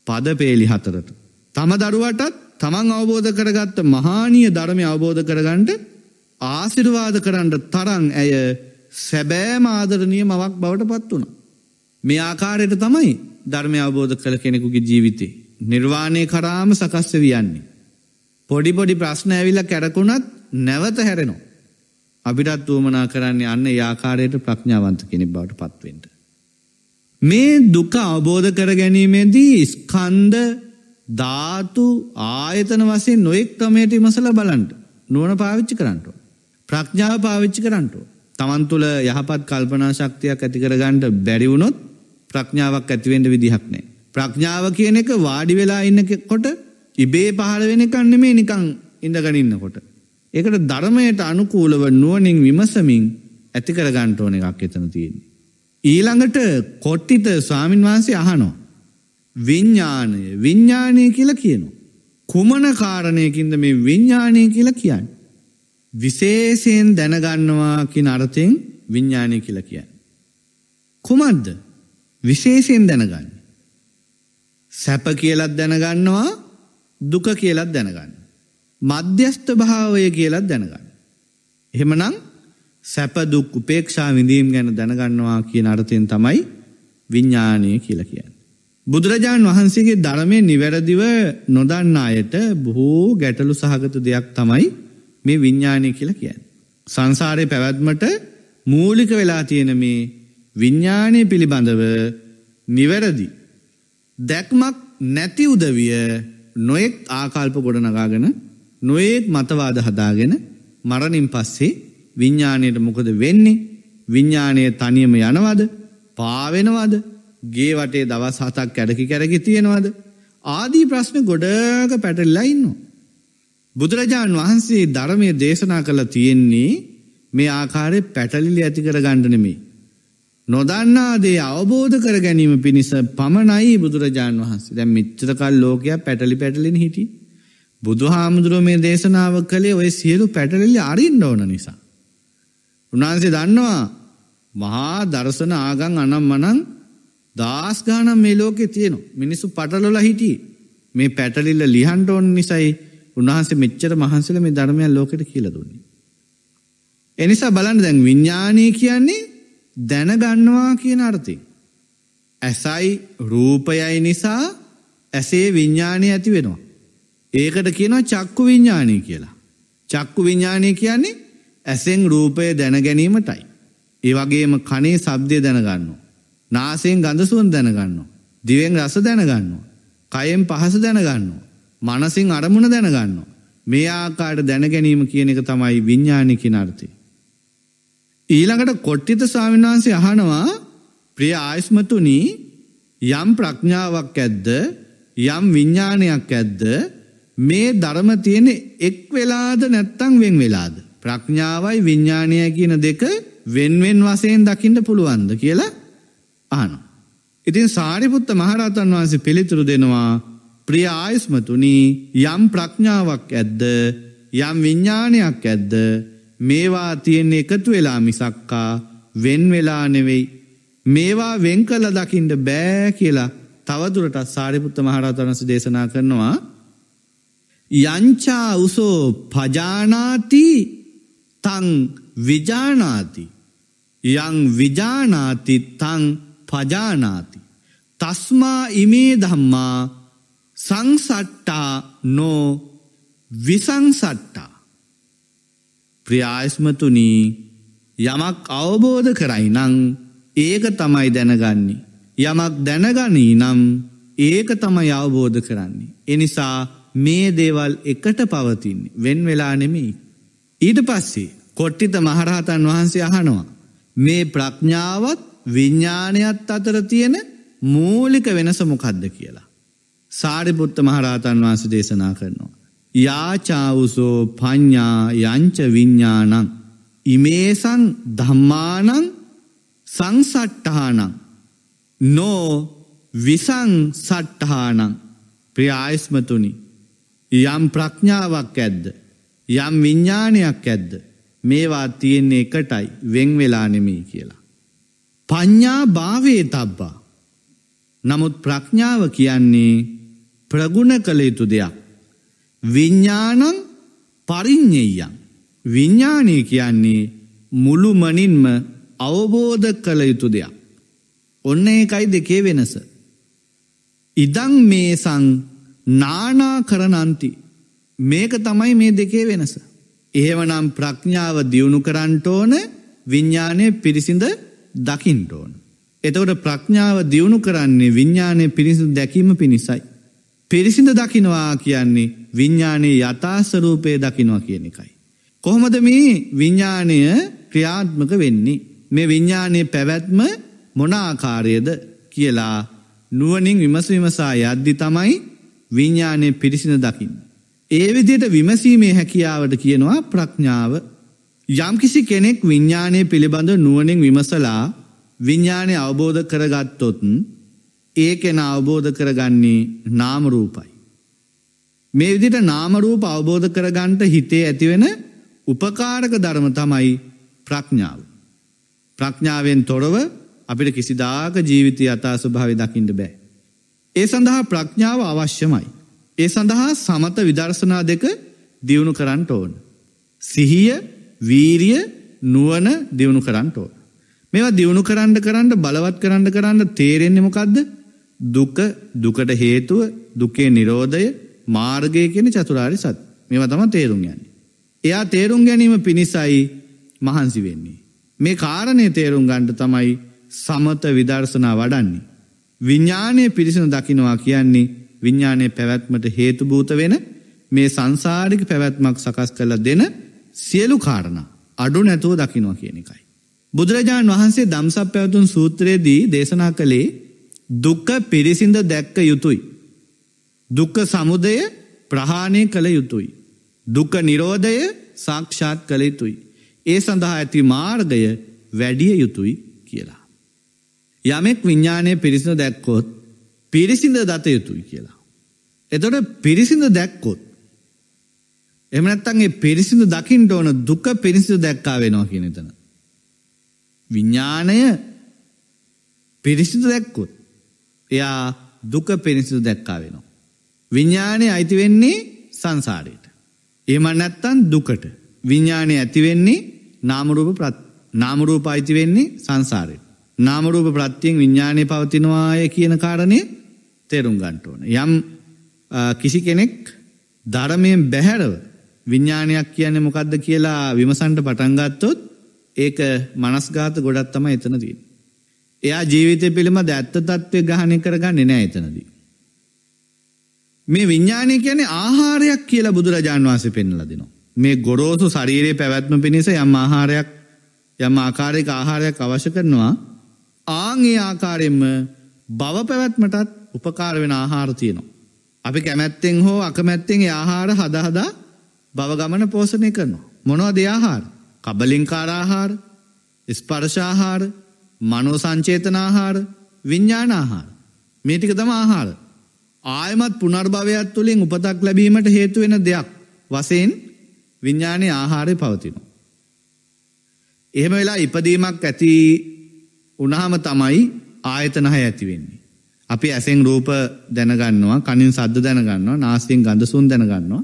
Speaker 1: පද පේලි හතරට. තම දරුවටත් තමන් අවබෝධ කරගත්ත මහානීය ධර්මය අවබෝධ කරගන්ට ආසිරවාද කරන්නට තරං ඇය සැබෑම ආදරණය මවක් බවට පත් වුණ. මේ ආකාරයට තමයි ධර්මය අවබෝධ කළ කෙනෙකුගේ ජීවිතේ. නිර්වාණය කරාම සකස්ස වියන්නේ. පොඩි පොඩි ප්‍රශ්න ඇවිල්ල කැරකුණත් නැවත හැරෙනවා. අපිටත් වුවමනා කරන්නේ අන්න යාකාරයට ප්‍රඥාවන්ත කෙනෙ බවට පත්වෙන්ට. මේ දුක අවබෝධ කර ගැනීමේදී ස්කන්ද ධාතු ආයතන වසේ නොයෙක් ක්‍රමයට මසල බලන්ට නුවන පාවිච්චි කරන්නට. ප්‍රඥාව පාවිච්චි කරන්නට. තමන් තුළ යහපත් කල්පනා ශක්තියක් ඇතිකරගන්නට බැරිවුණොත් ප්‍රඥාවක් ඇතිවෙන්ට විදිහක් නෑ. ප්‍රඥාව කියන එක වාඩි වෙලා ඉන්නකොට ඉබේ පහළ වෙන කන්න මේ නිකං ඉඳගනින්නකොට. ඒකට ධර්මයට අනුකූලව නුවනින් විමසමින් ඇතිකර ගන්ටෝන එකක් එතන තියෙන. ඊළඟට කොට්ටිත ස්වාමින් වහන්සේ අහනෝ. විඤ්ඥානය විඤ්ඥානය කියලා කියනවා. කුමන කාරණයකින්ද මේ විඤ්ඥානය කියලා කියන්න. විශේෂයෙන් දැනගන්නවා කිය අරතෙන් විඤ්ඥානය කියලා කියන්න. කුමක්ද විශේෂයෙන් දැනගන්න. සැප කියලත් දැනගන්නවා දුක කියලත් දැනගන්න. මධ්‍යස්ථ භාවය කියලත් දැනගන්න. එහෙමනම් සැපදුක් උපේක්ෂා විඳීම් ගැන දැනගන්නවා කිය නරතයෙන් තමයි විඤ්ඥානය කියල කියන්න. බුදුරජාණන් වහන්සේගේ ධර්මය නිවැරදිව නොදන්න අයට බොහෝ ගැටලු සහගත දෙයක් තමයි මේ විඤ්ඥානය කියලා කියන්න. සංසාරය පැවැත්මට මූලික වෙලා තියෙන මේ විඤ්ඥානය පිළිබඳව නිවැරදි. දැක්මක් නැති උදවිය නොයෙක් ආකල්ප ගොඩනගාගෙන නොයෙක් මතවාද හදාගෙන මරණින් පස්සේ විඤ්ඥානයට මොකද වෙන්නේ විඤ්ඥානය තනියම යනවද පාවෙනවද ගේ වටේ දවස් හතක් කැඩකි කැරකි තියෙනවද ආදී ප්‍රශ්න ගොඩක පැටල්ලයින්නවා. බුදුරජාණන් වහන්සේ ධර්මය දේශනා කළ තියෙන්නේ මේ ආකාරය පැටලිලි ඇතිකර ගණ්ඩනමේ. නොදන්නාදේ අවබෝධ කර ගැනීම පිණිස පමණයි බුදුරජාණන් වහන්සේ දැ මිත්‍රකල් ලෝකයා පැටලි පැටලින් හිටිය. බුදු හාමුදුරුව මේ දේශනාව කළේ ඔය සියලු පැටලිල්ල අරින්න ඕන නිසා. උන්වහන්සේ දන්නවා මහා දර්ශන ආගං අනම් මනං දාස් ගානම් මේ ලෝකේ තියෙනවා. මිනිස්සු පටලොල හිටියේ. මේ පැටලිල්ල ලිහන්න ඕන නිසායි උන්වහන්සේ මෙච්චර මහන්සිල මේ ධර්මය ලෝකෙට කියලා දුන්නේ. එනිසා බලන්න දැන් විඥානය කියන්නේ දැනගන්නවා කියන අර්ථයෙන්. ඇසයි රූපයයි නිසා ඇසේ විඥානය ඇති වෙනවා. ඒකට කියනවා චක්කු විඤ්ඥානය කියලා. චක්කු විඤ්ඥානය කියන්නේ ඇසෙන් රූපය දැනගැනීමටයි. ඒ වගේම කනේ සබ්දය දැනගන්නවා. නාසයෙන් ගඳසුවන් දැනගන්නවා. දිවෙන් රස දැනගන්නවා. කයෙන් පහස දැනගන්නවා. මනසින් අරමුණ දැනගන්නවා. මේ ආකාට දැනගැනීම කියන එක තමයි විඤ්ඥානිකින අර්ථය. ඊළඟට කොට්ටිත ස්වාමින්වහන්සේ අහනවා ප්‍රිය ආයස්මතුනී යම් ප්‍රඥාවක් ඇද්ද යම් විඤ්ඥානයක් ඇද්ද මේ ධර්ම තියෙන එක් වෙලාද නැත්තං වෙන් වෙලාද. ප්‍රඥාවයි විඤ්ඥානය කියන දෙක වෙන්වෙන් වසයෙන් දකිින්ට පුළුවන්ද කියලා ආනු. ඉතින් සාරිපුත්ත මහරතන් වහන්සේ පිළිතුරු දෙනවා ප්‍රිය ආයුස්මතුනී යම් ප්‍රඥාවක් ඇද්ද යම් විඤ්ඥානයක් ඇද්ද මේවා තියෙන්නේ එකතු වෙලා මිසක්කා වෙන් වෙලා නෙවෙයි. මේවා වෙන් කල දකිින්ට බෑ කියලා තවදුරටත් සාරිපුත්ත මහරතන් වස දේශනා කරනවා යංචා උසෝ පජානාති තං විජානාති යං විජානාති තං පජානාති තස්මා ඉමේ දම්මා සංසට්ටා නෝ විසංසට්ටා ප්‍ර්‍යායස්මතුනී යමක් අවබෝධ කරයි නං ඒක තමයි දැනගන්නේ යමක් දැනගනී නම් ඒක තමයි අවබෝධ කරන්නේ එනිසා මේ දේවල් එකට පවතින්නේ වෙන් වෙලා නෙමෙයි. ඊට පස්සේ කොට්ටිත මහරහතන් වහන්සේ අහනවා. මේ ප්‍රඥාවත් විඤ්ඥානයත් අතර තියෙන මූලික වෙනස මොකද්ද කියලා. සාරිපුත්ත මහරහතන් වහන්ස දේශනා කරනවා. යාචාවුසෝ ප්ඥා යංච විඤ්ඥානං. ඉමේසං ධම්මානං සංසට්ටහානං. නෝ විසං සට්ටහානං ප්‍ර්‍යායස්මතුනිි. යම් ප්‍රඥාවක් ඇද්ද. යම් විඤ්ඥානයක් ඇද්ද. මේවා තියෙන්නේ එකටයි වෙංවෙලානෙමී කියලා. පඤ්ඥා භාවේ තබ්බා. නමුත් ප්‍රඥාව කියන්නේ ප්‍රගුණ කළ යුතු දෙයක්. විඤ්ඥානං පරිං්ඥෙයියන්. විඤ්ඥානය කියන්නේ මුළුමනින්ම අවබෝධ කළ යුතු දෙයක්. ඔන්න ඒකයි දෙකේ වෙනස. ඉදං මේසං නානා කරනන්ති මේක තමයි මේ දෙකේ වෙනස. ඒවනම් ප්‍රඥාව දියුණු කරන්ට ඕන විඤ්ඥානය පිරිසිඳ දකිින්ට ඕන. එතවට ප්‍රඥාව දියුණු කරන්නේ විඤ්ඥානය පිරිසිදු දැකීම පිණිසයි. පිරිසිඳ දකිනවා කියන්නේ විඤ්ඥානයේ යථාස්වරූපය දකිනවා කියන එකයි. කොහොමද මේ විඤ්ඥානය ක්‍රියාත්මක වෙන්නේ. මේ විඤ්ඥානය පැවැත්ම මොනාආකාරයද කියලා නුවනින් විමස විමසා යද්දි තමයි විඤ්ඥානය පිරිසින දකිින්. ඒ විදියට විමසීමේ හැකියාවට කියනවා ප්‍රඥාව යම්කිසි කෙනෙක් විඤ්ඥානය පිළිබඳ නුවනෙන් විමසලා විඤ්ඥානය අවබෝධ කරගත්තොතුන් ඒ කෙන අවබෝධ කරගන්නේ නාමරූපයි. මේ විදිට නාමරූප අවබෝධ කරගන්ට හිතේ ඇතිවෙන උපකාරක ධර්ම තමයි ප්‍රඥාව. ප්‍රඥාවෙන් තොරව අපිට කිසිදාක ජීවිතය අතා ස්වභාව දකිින්ට බෑ. ඒ සඳහා ප්‍රඥාව අවශ්‍යමයි. ඒ සඳහා සමත විදර්ශනා දෙක දියුණු කරන්නට ඕන. සිහිය වීරිය නුවන දියුණු කරන්නට ඕන. මෙවා දියුණු කරන්න කරන්න බලවත් කරන්න කරන්න තේරෙන්නේ මොකක්ද දුක දුකට හේතුව දුකේ නිරෝධය මාර්ගය කෙන චතුරාරි සත් මෙම තම තේරුම් යන්න. එයා තේරුම් ගැනීම පිණිසයි මහන්සි වෙන්නේ. මේ කාරණය තේරුම් ගණ්ඩ තමයි සමත විදර්ශනා වඩන්නේ. විඤ්ඥානය පිරිසිනු දකිනවා කියන්නේ විඤ්ඥානය පැවැත්මට හේතුභූත වෙන මේ සංසාරික පැවැත්මක් සකස් කළ දෙන සියලු කාරණ අඩු නැතුව දකිනවා කියන එකයි. බුදුරජාණන් වහන්සේ දම්සක් පැවතුන් සූත්‍රයේදී දේශනා කළේ දුක්ක පිරිසිඳ දැක්ක යුතුයි. දුක්ක සමුදය ප්‍රහාණය කළ යුතුයි. දුක නිරෝධය සාක්ෂාත් කළ යුතුයි. ඒ සඳහා ඇති මාර්ගය වැඩිය යුතුයි යමෙක් විඤ්ඥානය පිරිසිඳ දැක්කොත් පිරිසිඳ දත යුතුයි කියලා. එතොට පිරිසිඳ දැක්කොත්. එමනත්තන්ගේ පිරිසිඳ දකිින්ට ඕන දුක පිරිසිඳ දැක්කා වෙනවා කියනෙතන. විඤ්ඥානය පිරිසිඳ දැක්කොත්. එයා දුක පිරිසිඳ දැක්කා වෙනවා. විඤ්ඥානය අයිතිවෙන්නේ සංසාරයට. එම නැත්තන් දුකට විඤ්ඥානය ඇතිවෙන්නේ නාමරූප නාමරූප අයිතිවෙන්නේ සංසාරයට. නාමරූප ප්‍රත්තියෙන් විඤ්ඥානය පවතිනවාය කියන කාරණය තේරුම් ගන්ටඕන. යම් කිසි කෙනෙක් ධරමයෙන් බැහැරව විඤ්ඥානයක් කියන්නේ මොකක්ද කියලා විමසන්ට පටන්ගත්තොත් ඒක මනස්ගාත ගොඩත් තම එතනදී. එයා ජීවිතය පිළිම දැත්ත තත්ත්වය ගහනය කරගන්න නෑ එතනදී. මේ විඤ්ඥානය කියන්නේ ආහාරයක් කියලා බුදුරජාන් වහන්ස පෙන්ලදිනවා. මේ ගොරෝසු ශරීරයේ පැවැත්ම පිණිස යම් ආහාරයක් යම් ආකාරයක ආහාරයක් අවශ්‍ය කරනවා ආංගේ ආකාරයෙන්ම බව පැවැත්මටත් උපකාරවෙන ආහාර තියෙනවා. අපි කැමැත්තෙන් හෝ අකමැත්තෙන් ආහාර හදහදා බවගමන පෝසණය කරනවා. මොනවා දෙයාහාර කබලින්කාරාහාර ස්පර්ශාහාර මනෝ සංචේතනාහාර විඤ්ඥානාහාර මේටික තම ආහාර ආයමත් පුනර්භවයක් තුළින් උපතක් ලැබීමට හේතුවෙන දෙයක් වසයෙන් විඤ්ඥානය ආහාරය පවතිනවා. එහෙම වෙලා ඉපදීමක් ඇති උනහම තමයි ආයතන හය ඇති වෙන්නේ. අපි ඇසෙන් රූප දැනගන්නවා, කනින් ශබ්ද දැනගන්නවා, නාසයෙන් ගඳ සුවඳ දැනගන්නවා,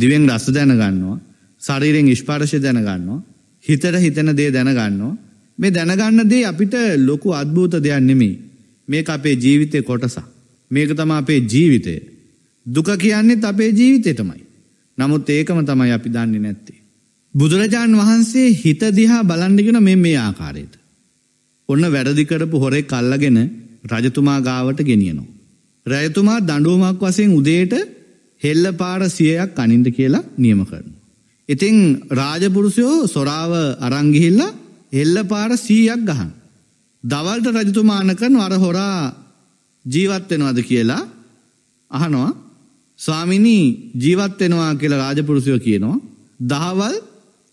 Speaker 1: දිවෙන් රස දැනගන්නවා, ශරීරයෙන් ස්පර්ශය දැනගන්නවා, හිතට හිතන දේ දැනගන්නවා. මේ දැනගන්න දේ අපිට ලොකු අද්භූත දෙයක් නෙමෙයි. මේක අපේ ජීවිතේ කොටසක්. මේක තමයි අපේ ජීවිතය. දුක කියන්නේත් අපේ ජීවිතේටමයි. නමුත් ඒකම තමයි අපි දන්නේ නැත්තේ. බුදුරජාන් වහන්සේ හිත දිහා බලන්න කියන මේ මේ ආකාරයට. ඔන්න වැඩදිකරපු හොරේ කල්ලගෙන රජතුමා ගාවට ගෙනියනවා. රැයතුමා දඩුවමක් වසයෙන් උදේට හෙල්ල පාර සියයක් අනින්ට කියලා නියම කරන. ඉතිං රාජපුරුෂයෝ සොරාව අරංගිහිල්ල එල්ල පාර සීයක් ගහන්. දවල්ට රජතුමානකන් වර හොරා ජීවත්වෙනවද කියලා අහනවා ස්වාමිනී ජීවත්වෙනවා කියලා රාජපුරුෂයෝ කියනවා දහවල්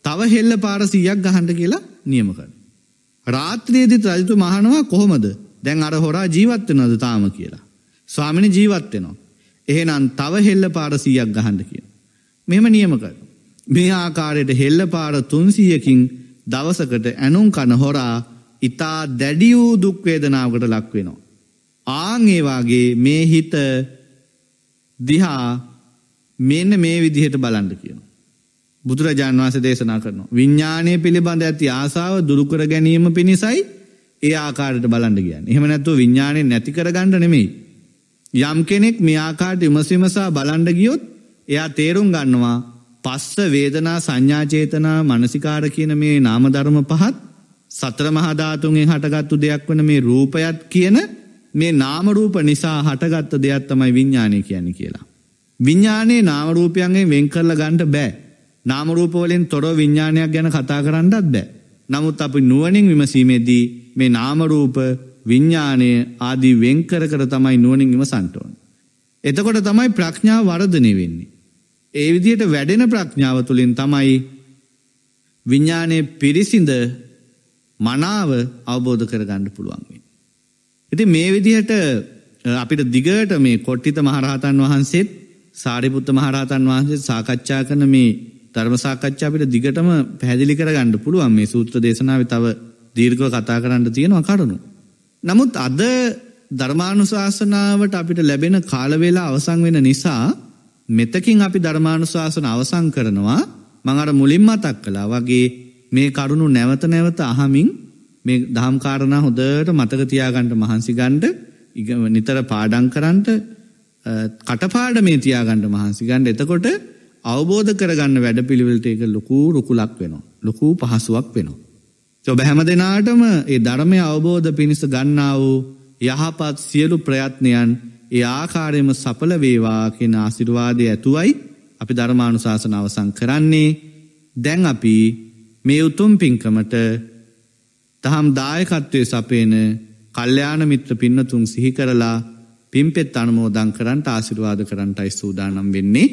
Speaker 1: තව හෙල්ල පාර සීයක් ගහන්ට කියලා නියම කරන. රාත්‍රියේදිත් රජතු මහනවා කොහොමද දැන් අර හොරා ජීවත්වෙනද තාම කියලා. ස්වාමිනි ජීවත්වෙනවා. එහෙනම් තව හෙල්ල පාර සීයක් ගහන්ඩ කිය. මෙම නියමක මේ ආකාරයට හෙල්ල පාර තුන්සීයකින් දවසකට ඇනුම් කන හොරා ඉතා දැඩියූ දුක්වේදනාවකට ලක්වෙනවා. ආංඒවාගේ මේ හිත දිහා මෙන්න මේ විදිහට බලන්ඩ කියනවා. බුදුරජාන් වන්ස දේශනා කරනවා. විඤ්ඥානය පිළිබඳ ඇති ආසාාව දුරුකර ගැනීම පිණිසයි ඒ ආකාරයට බලන්න කියන්න එහම නැත්තු විඤ්ඥානය නැතිකර ගණඩ නෙමෙයි. යම් කෙනෙක් මේ ආකාට විමසීමසා බලන්ඩ ගියොත් එයා තේරුම් ගන්නවා පස්ස වේදනා සංඥාචේතනා මනසිකාර කියන මේ නාමධර්ම පහත් සත්‍ර මහධාතුන්ගේ හටගත්තු දෙයක් වන මේ රූපයත් කියන මේ නාමරූප නිසා හටගත්ත දෙයක් තමයි විඤ්ඥානය කියන කියලා. විඤ්ඥානයේ නාමරූපයන්ගේ වෙන් කරල ගණඩ බෑ නාමරූපවලින් තොරෝ විඤ්ඥානයක් ගැන කතා කරන්නත් බෑ. නමුත් අපි නුවනින් විමසීමේදී මේ නාමරූප විඤ්ඥානය ආදී වෙංකර කර තමයි නුවනින් විමසන්ටෝන්. එතකොට තමයි ප්‍රඥා වරධනය වෙන්නේ. ඒ විදියට වැඩෙන ප්‍රඥාව තුළින් තමයි විඤ්ඥානය පිරිසිඳ මනාව අවබෝධ කරගණ්ඩ පුළුවන්ගේ. ඉති මේ විදිහට අපිට දිගට මේ කොට්ටිත මහරහතන් වහන්සේත් සාරිපුත්ත මහරහතන් වහන්සේ සාකච්ඡා කන මේ ධර්මසාකච්ඡා අපිට දිගටම පැහැදිලි කරගන්න පුළුවන් මේ සූත්‍ර දේශනාවේ තව දීර්ඝව කතා කරන්න තියෙනවා කරුණු. නමුත් අද ධර්මානුශාසනාවට අපිට ලැබෙන කාල වේලා අවසන් වෙන නිසා මෙතකින් අපි ධර්මානුශාසන අවසන් කරනවා මම අර මුලින්ම මතක් කළා වගේ මේ කරුණු නැවත නැවත අහමින් මේ දහම් කාරණා හොඳට මතක තියාගන්න මහන්සි ගන්න නිතර පාඩම් කරන්ට කටපාඩ මේ තියාගන්න මහන්සි ගන්න එතකොට අවබෝධ කරගන්න වැඩ පිළිවෙලට ඒක ලොකූ රුකුලක් වෙනවා. ලොකූ පහසුවක් වෙනවා. තොබ හැම දෙනාටම ඒ ධර්මය අවබෝධ පිණිස ගන්නා වූ යහපත් සියලු ප්‍රයත්නයන් ඒ ආකාරයම සඵල වේවා කියෙන ආසිරුවාදය ඇතුවයි අපි ධර්මාණු ශාසනාවසං කරන්නේ දැන් අපි මේ උතුම් පින්කමට තහම් දායකත්වය සපේන කල්්‍යයාන මිත්‍ර පින්නතුන් සිහි කරලා පිම්පෙත් අනමෝදං කරන්ට ආසිරවාද කරන්ටයි සූදානම් වෙන්නේ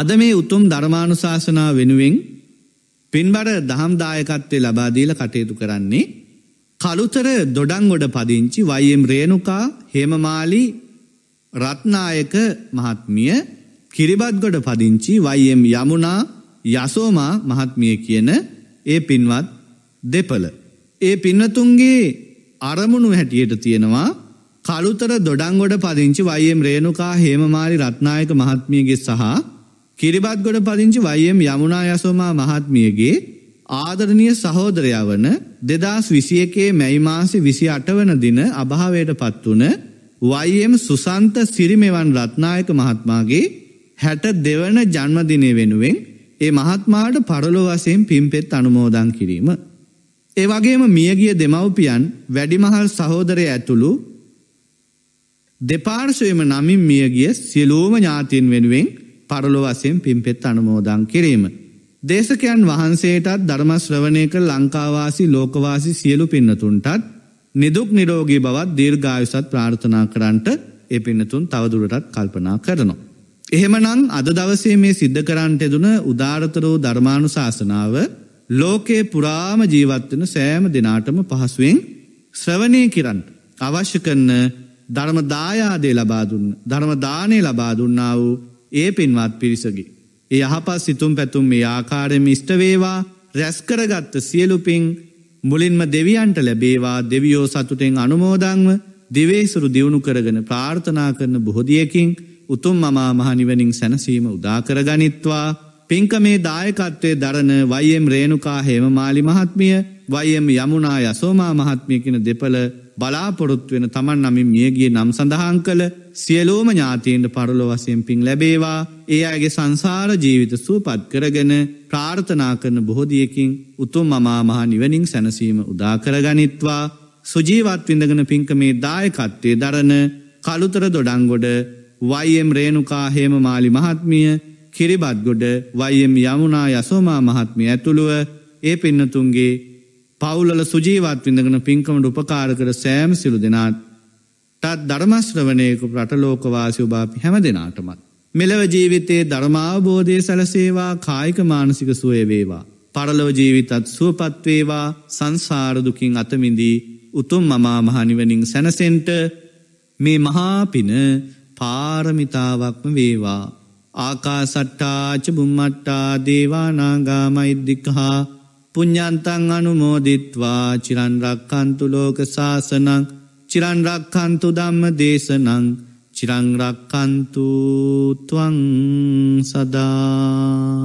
Speaker 1: අද මේ උතුම් ධර්මානුශාසනා වෙනුවෙන් පින්බර දහම්දායකත්වය ලබාදීල කටයුතු කරන්නේ කළුතර දොඩංගොඩ පදිංචි වයම් රේණුකා හෙමමාලි රත්නායක මහත්මිය කිරිබත්ගොඩ පදිංචි වයම් යමුණා යසෝමා මහත්මිය කියන ඒ පින්වත් දෙපළ. ඒ පින්නතුන්ගේ අරමුණු හැටියට තියෙනවා කළුතර දොඩංගොඩ පදිංචි වයම් රේණුකා හෙමමාලි රත්නායක මහත්මියගේ සහ කිරිබත්ගොඩ පදිංචි වයම් යමුණා යසෝමා මහත්මියගේ ආදරණීය සහෝදරයා වන දෙදස් විසියකේ මැයි මාසි විසි අටවන දින අභාවයට පත් වන වයම් සුසන්ත සිරිමෙවන් රත්නායක මහත්මාගේ හැට දෙවන ජන්මදිනය වෙනුවෙන් ඒ මහත්මාට පරලෝ වසයෙන් පිම්පෙත් අනුමෝදන් කිරීම. ඒ වගේම මියගිය දෙමව්පියන් වැඩිමහල් සහෝදරය ඇතුළු දෙපාර්ශවයම නමින් මියගිය සියලූම ඥාතින් වෙනුවෙන් පරලොව වසයෙන් පින්පෙත් අනුමෝදං කිරීම. දේශකයන් වහන්සේටත් ධර්මශ්‍රවණයක ලංකාවාසි ලෝකවාසි සියලු පින්නතුන්ටත් නිදුක් නිරෝගී බවත් දීර්ඝායුසත් ප්‍රාර්ථනා කරන්ට ඒ පින්නතුන් තවදුරටත් කල්පනා කරනවා. එහෙමනං අද දවසේ මේ සිද්ධ කරන්ට එදුන උදාරතරෝ ධර්මාණු ශාසනාව ලෝකයේ පුරාම ජීවත්වන සෑම දෙනාටම පහසුවෙන් ශ්‍රවණය කරන්ට අවශ්‍ය කරන ධර්මදායාදේ ලබාදුන්න ධර්මදානය ලබාදුන්නා වූ ඒ පින්වත් පිරිසගේ. ඒ යහපත් සිතුම් පැතුම් මේ ආකාරයම ඉෂ්ටවේවා රැස්කරගත්ත සියලුපින් මුලින්ම දෙවියන්ට ලැබේවා දෙවියෝ සතුටෙන් අනුමෝදංව දිවේසුරු දියුණු කරගෙන ප්‍රාර්ථනා කරන බොහොදියකින් උතුම් මමා මහනිවනින් සැනසීම උදාකරගනිත්වා පින්ක මේ දායකත්වය දරන වයම් රේණුකා හෙම මාලි මහත්මිය වයම් යමුණනා යසෝමා මහත්මියකින දෙපළ බලාපොරොත්වෙන තමන් නමින් මියගේ නම් සඳහන් කළ සියලෝම ඥාතීන්ට පරලො වසයෙන් පින් ලැබේවා ඒ අගේ සංසාර ජීවිත සූපත් කරගෙන ප්‍රාර්ථනා කරන බොහෝදියකින් උතුම් මමා මහා නිවනින් සැනසීම උදාකරගනිත්වා සුජීවත් විඳගෙන පින්කමේ දායකත්වය දරන කළුතර දොඩංගොඩ වයම් රේණුකා හේම මාලි මහත්මිය කිරිබත්ගොඩ වයම් යමුනා යසෝමා මහත්මිය ඇතුළුව ඒ පින්නතුන්ගේ පවුලල සුජීවත් විඳගෙන පින්කමට උපකාර කර සෑම් සිලු දෙනාත් තත් ධර්මශ්‍රවනයකු ප්‍රටලෝකවාසිය බාපි හැම දෙනාටමත්. මෙලව ජීවිතයේ ධර්මාවබෝධය සැලසේවා කායික මානසික සුවයවේවා. පරලව ජීවිතත් සුවපත්වේවා සංසාරදුකින් අතමිදී උතුම් මමා මහනිවනින් සැනසෙන්ට මේ මහාපින පාරමිතාවක්ම වේවා. ආකාසට්ටාච බුම්මට්ටා දේවානාගා මෛද්දිකහා පුඤ්ඥන්තන් අනුමෝදිත්වා චිරන්රක්කන්තුලෝක ශාසනක් චිරන්රක්කන්තු ධම්ම දේශනං චිරංරක්කන්තුතුවං සදා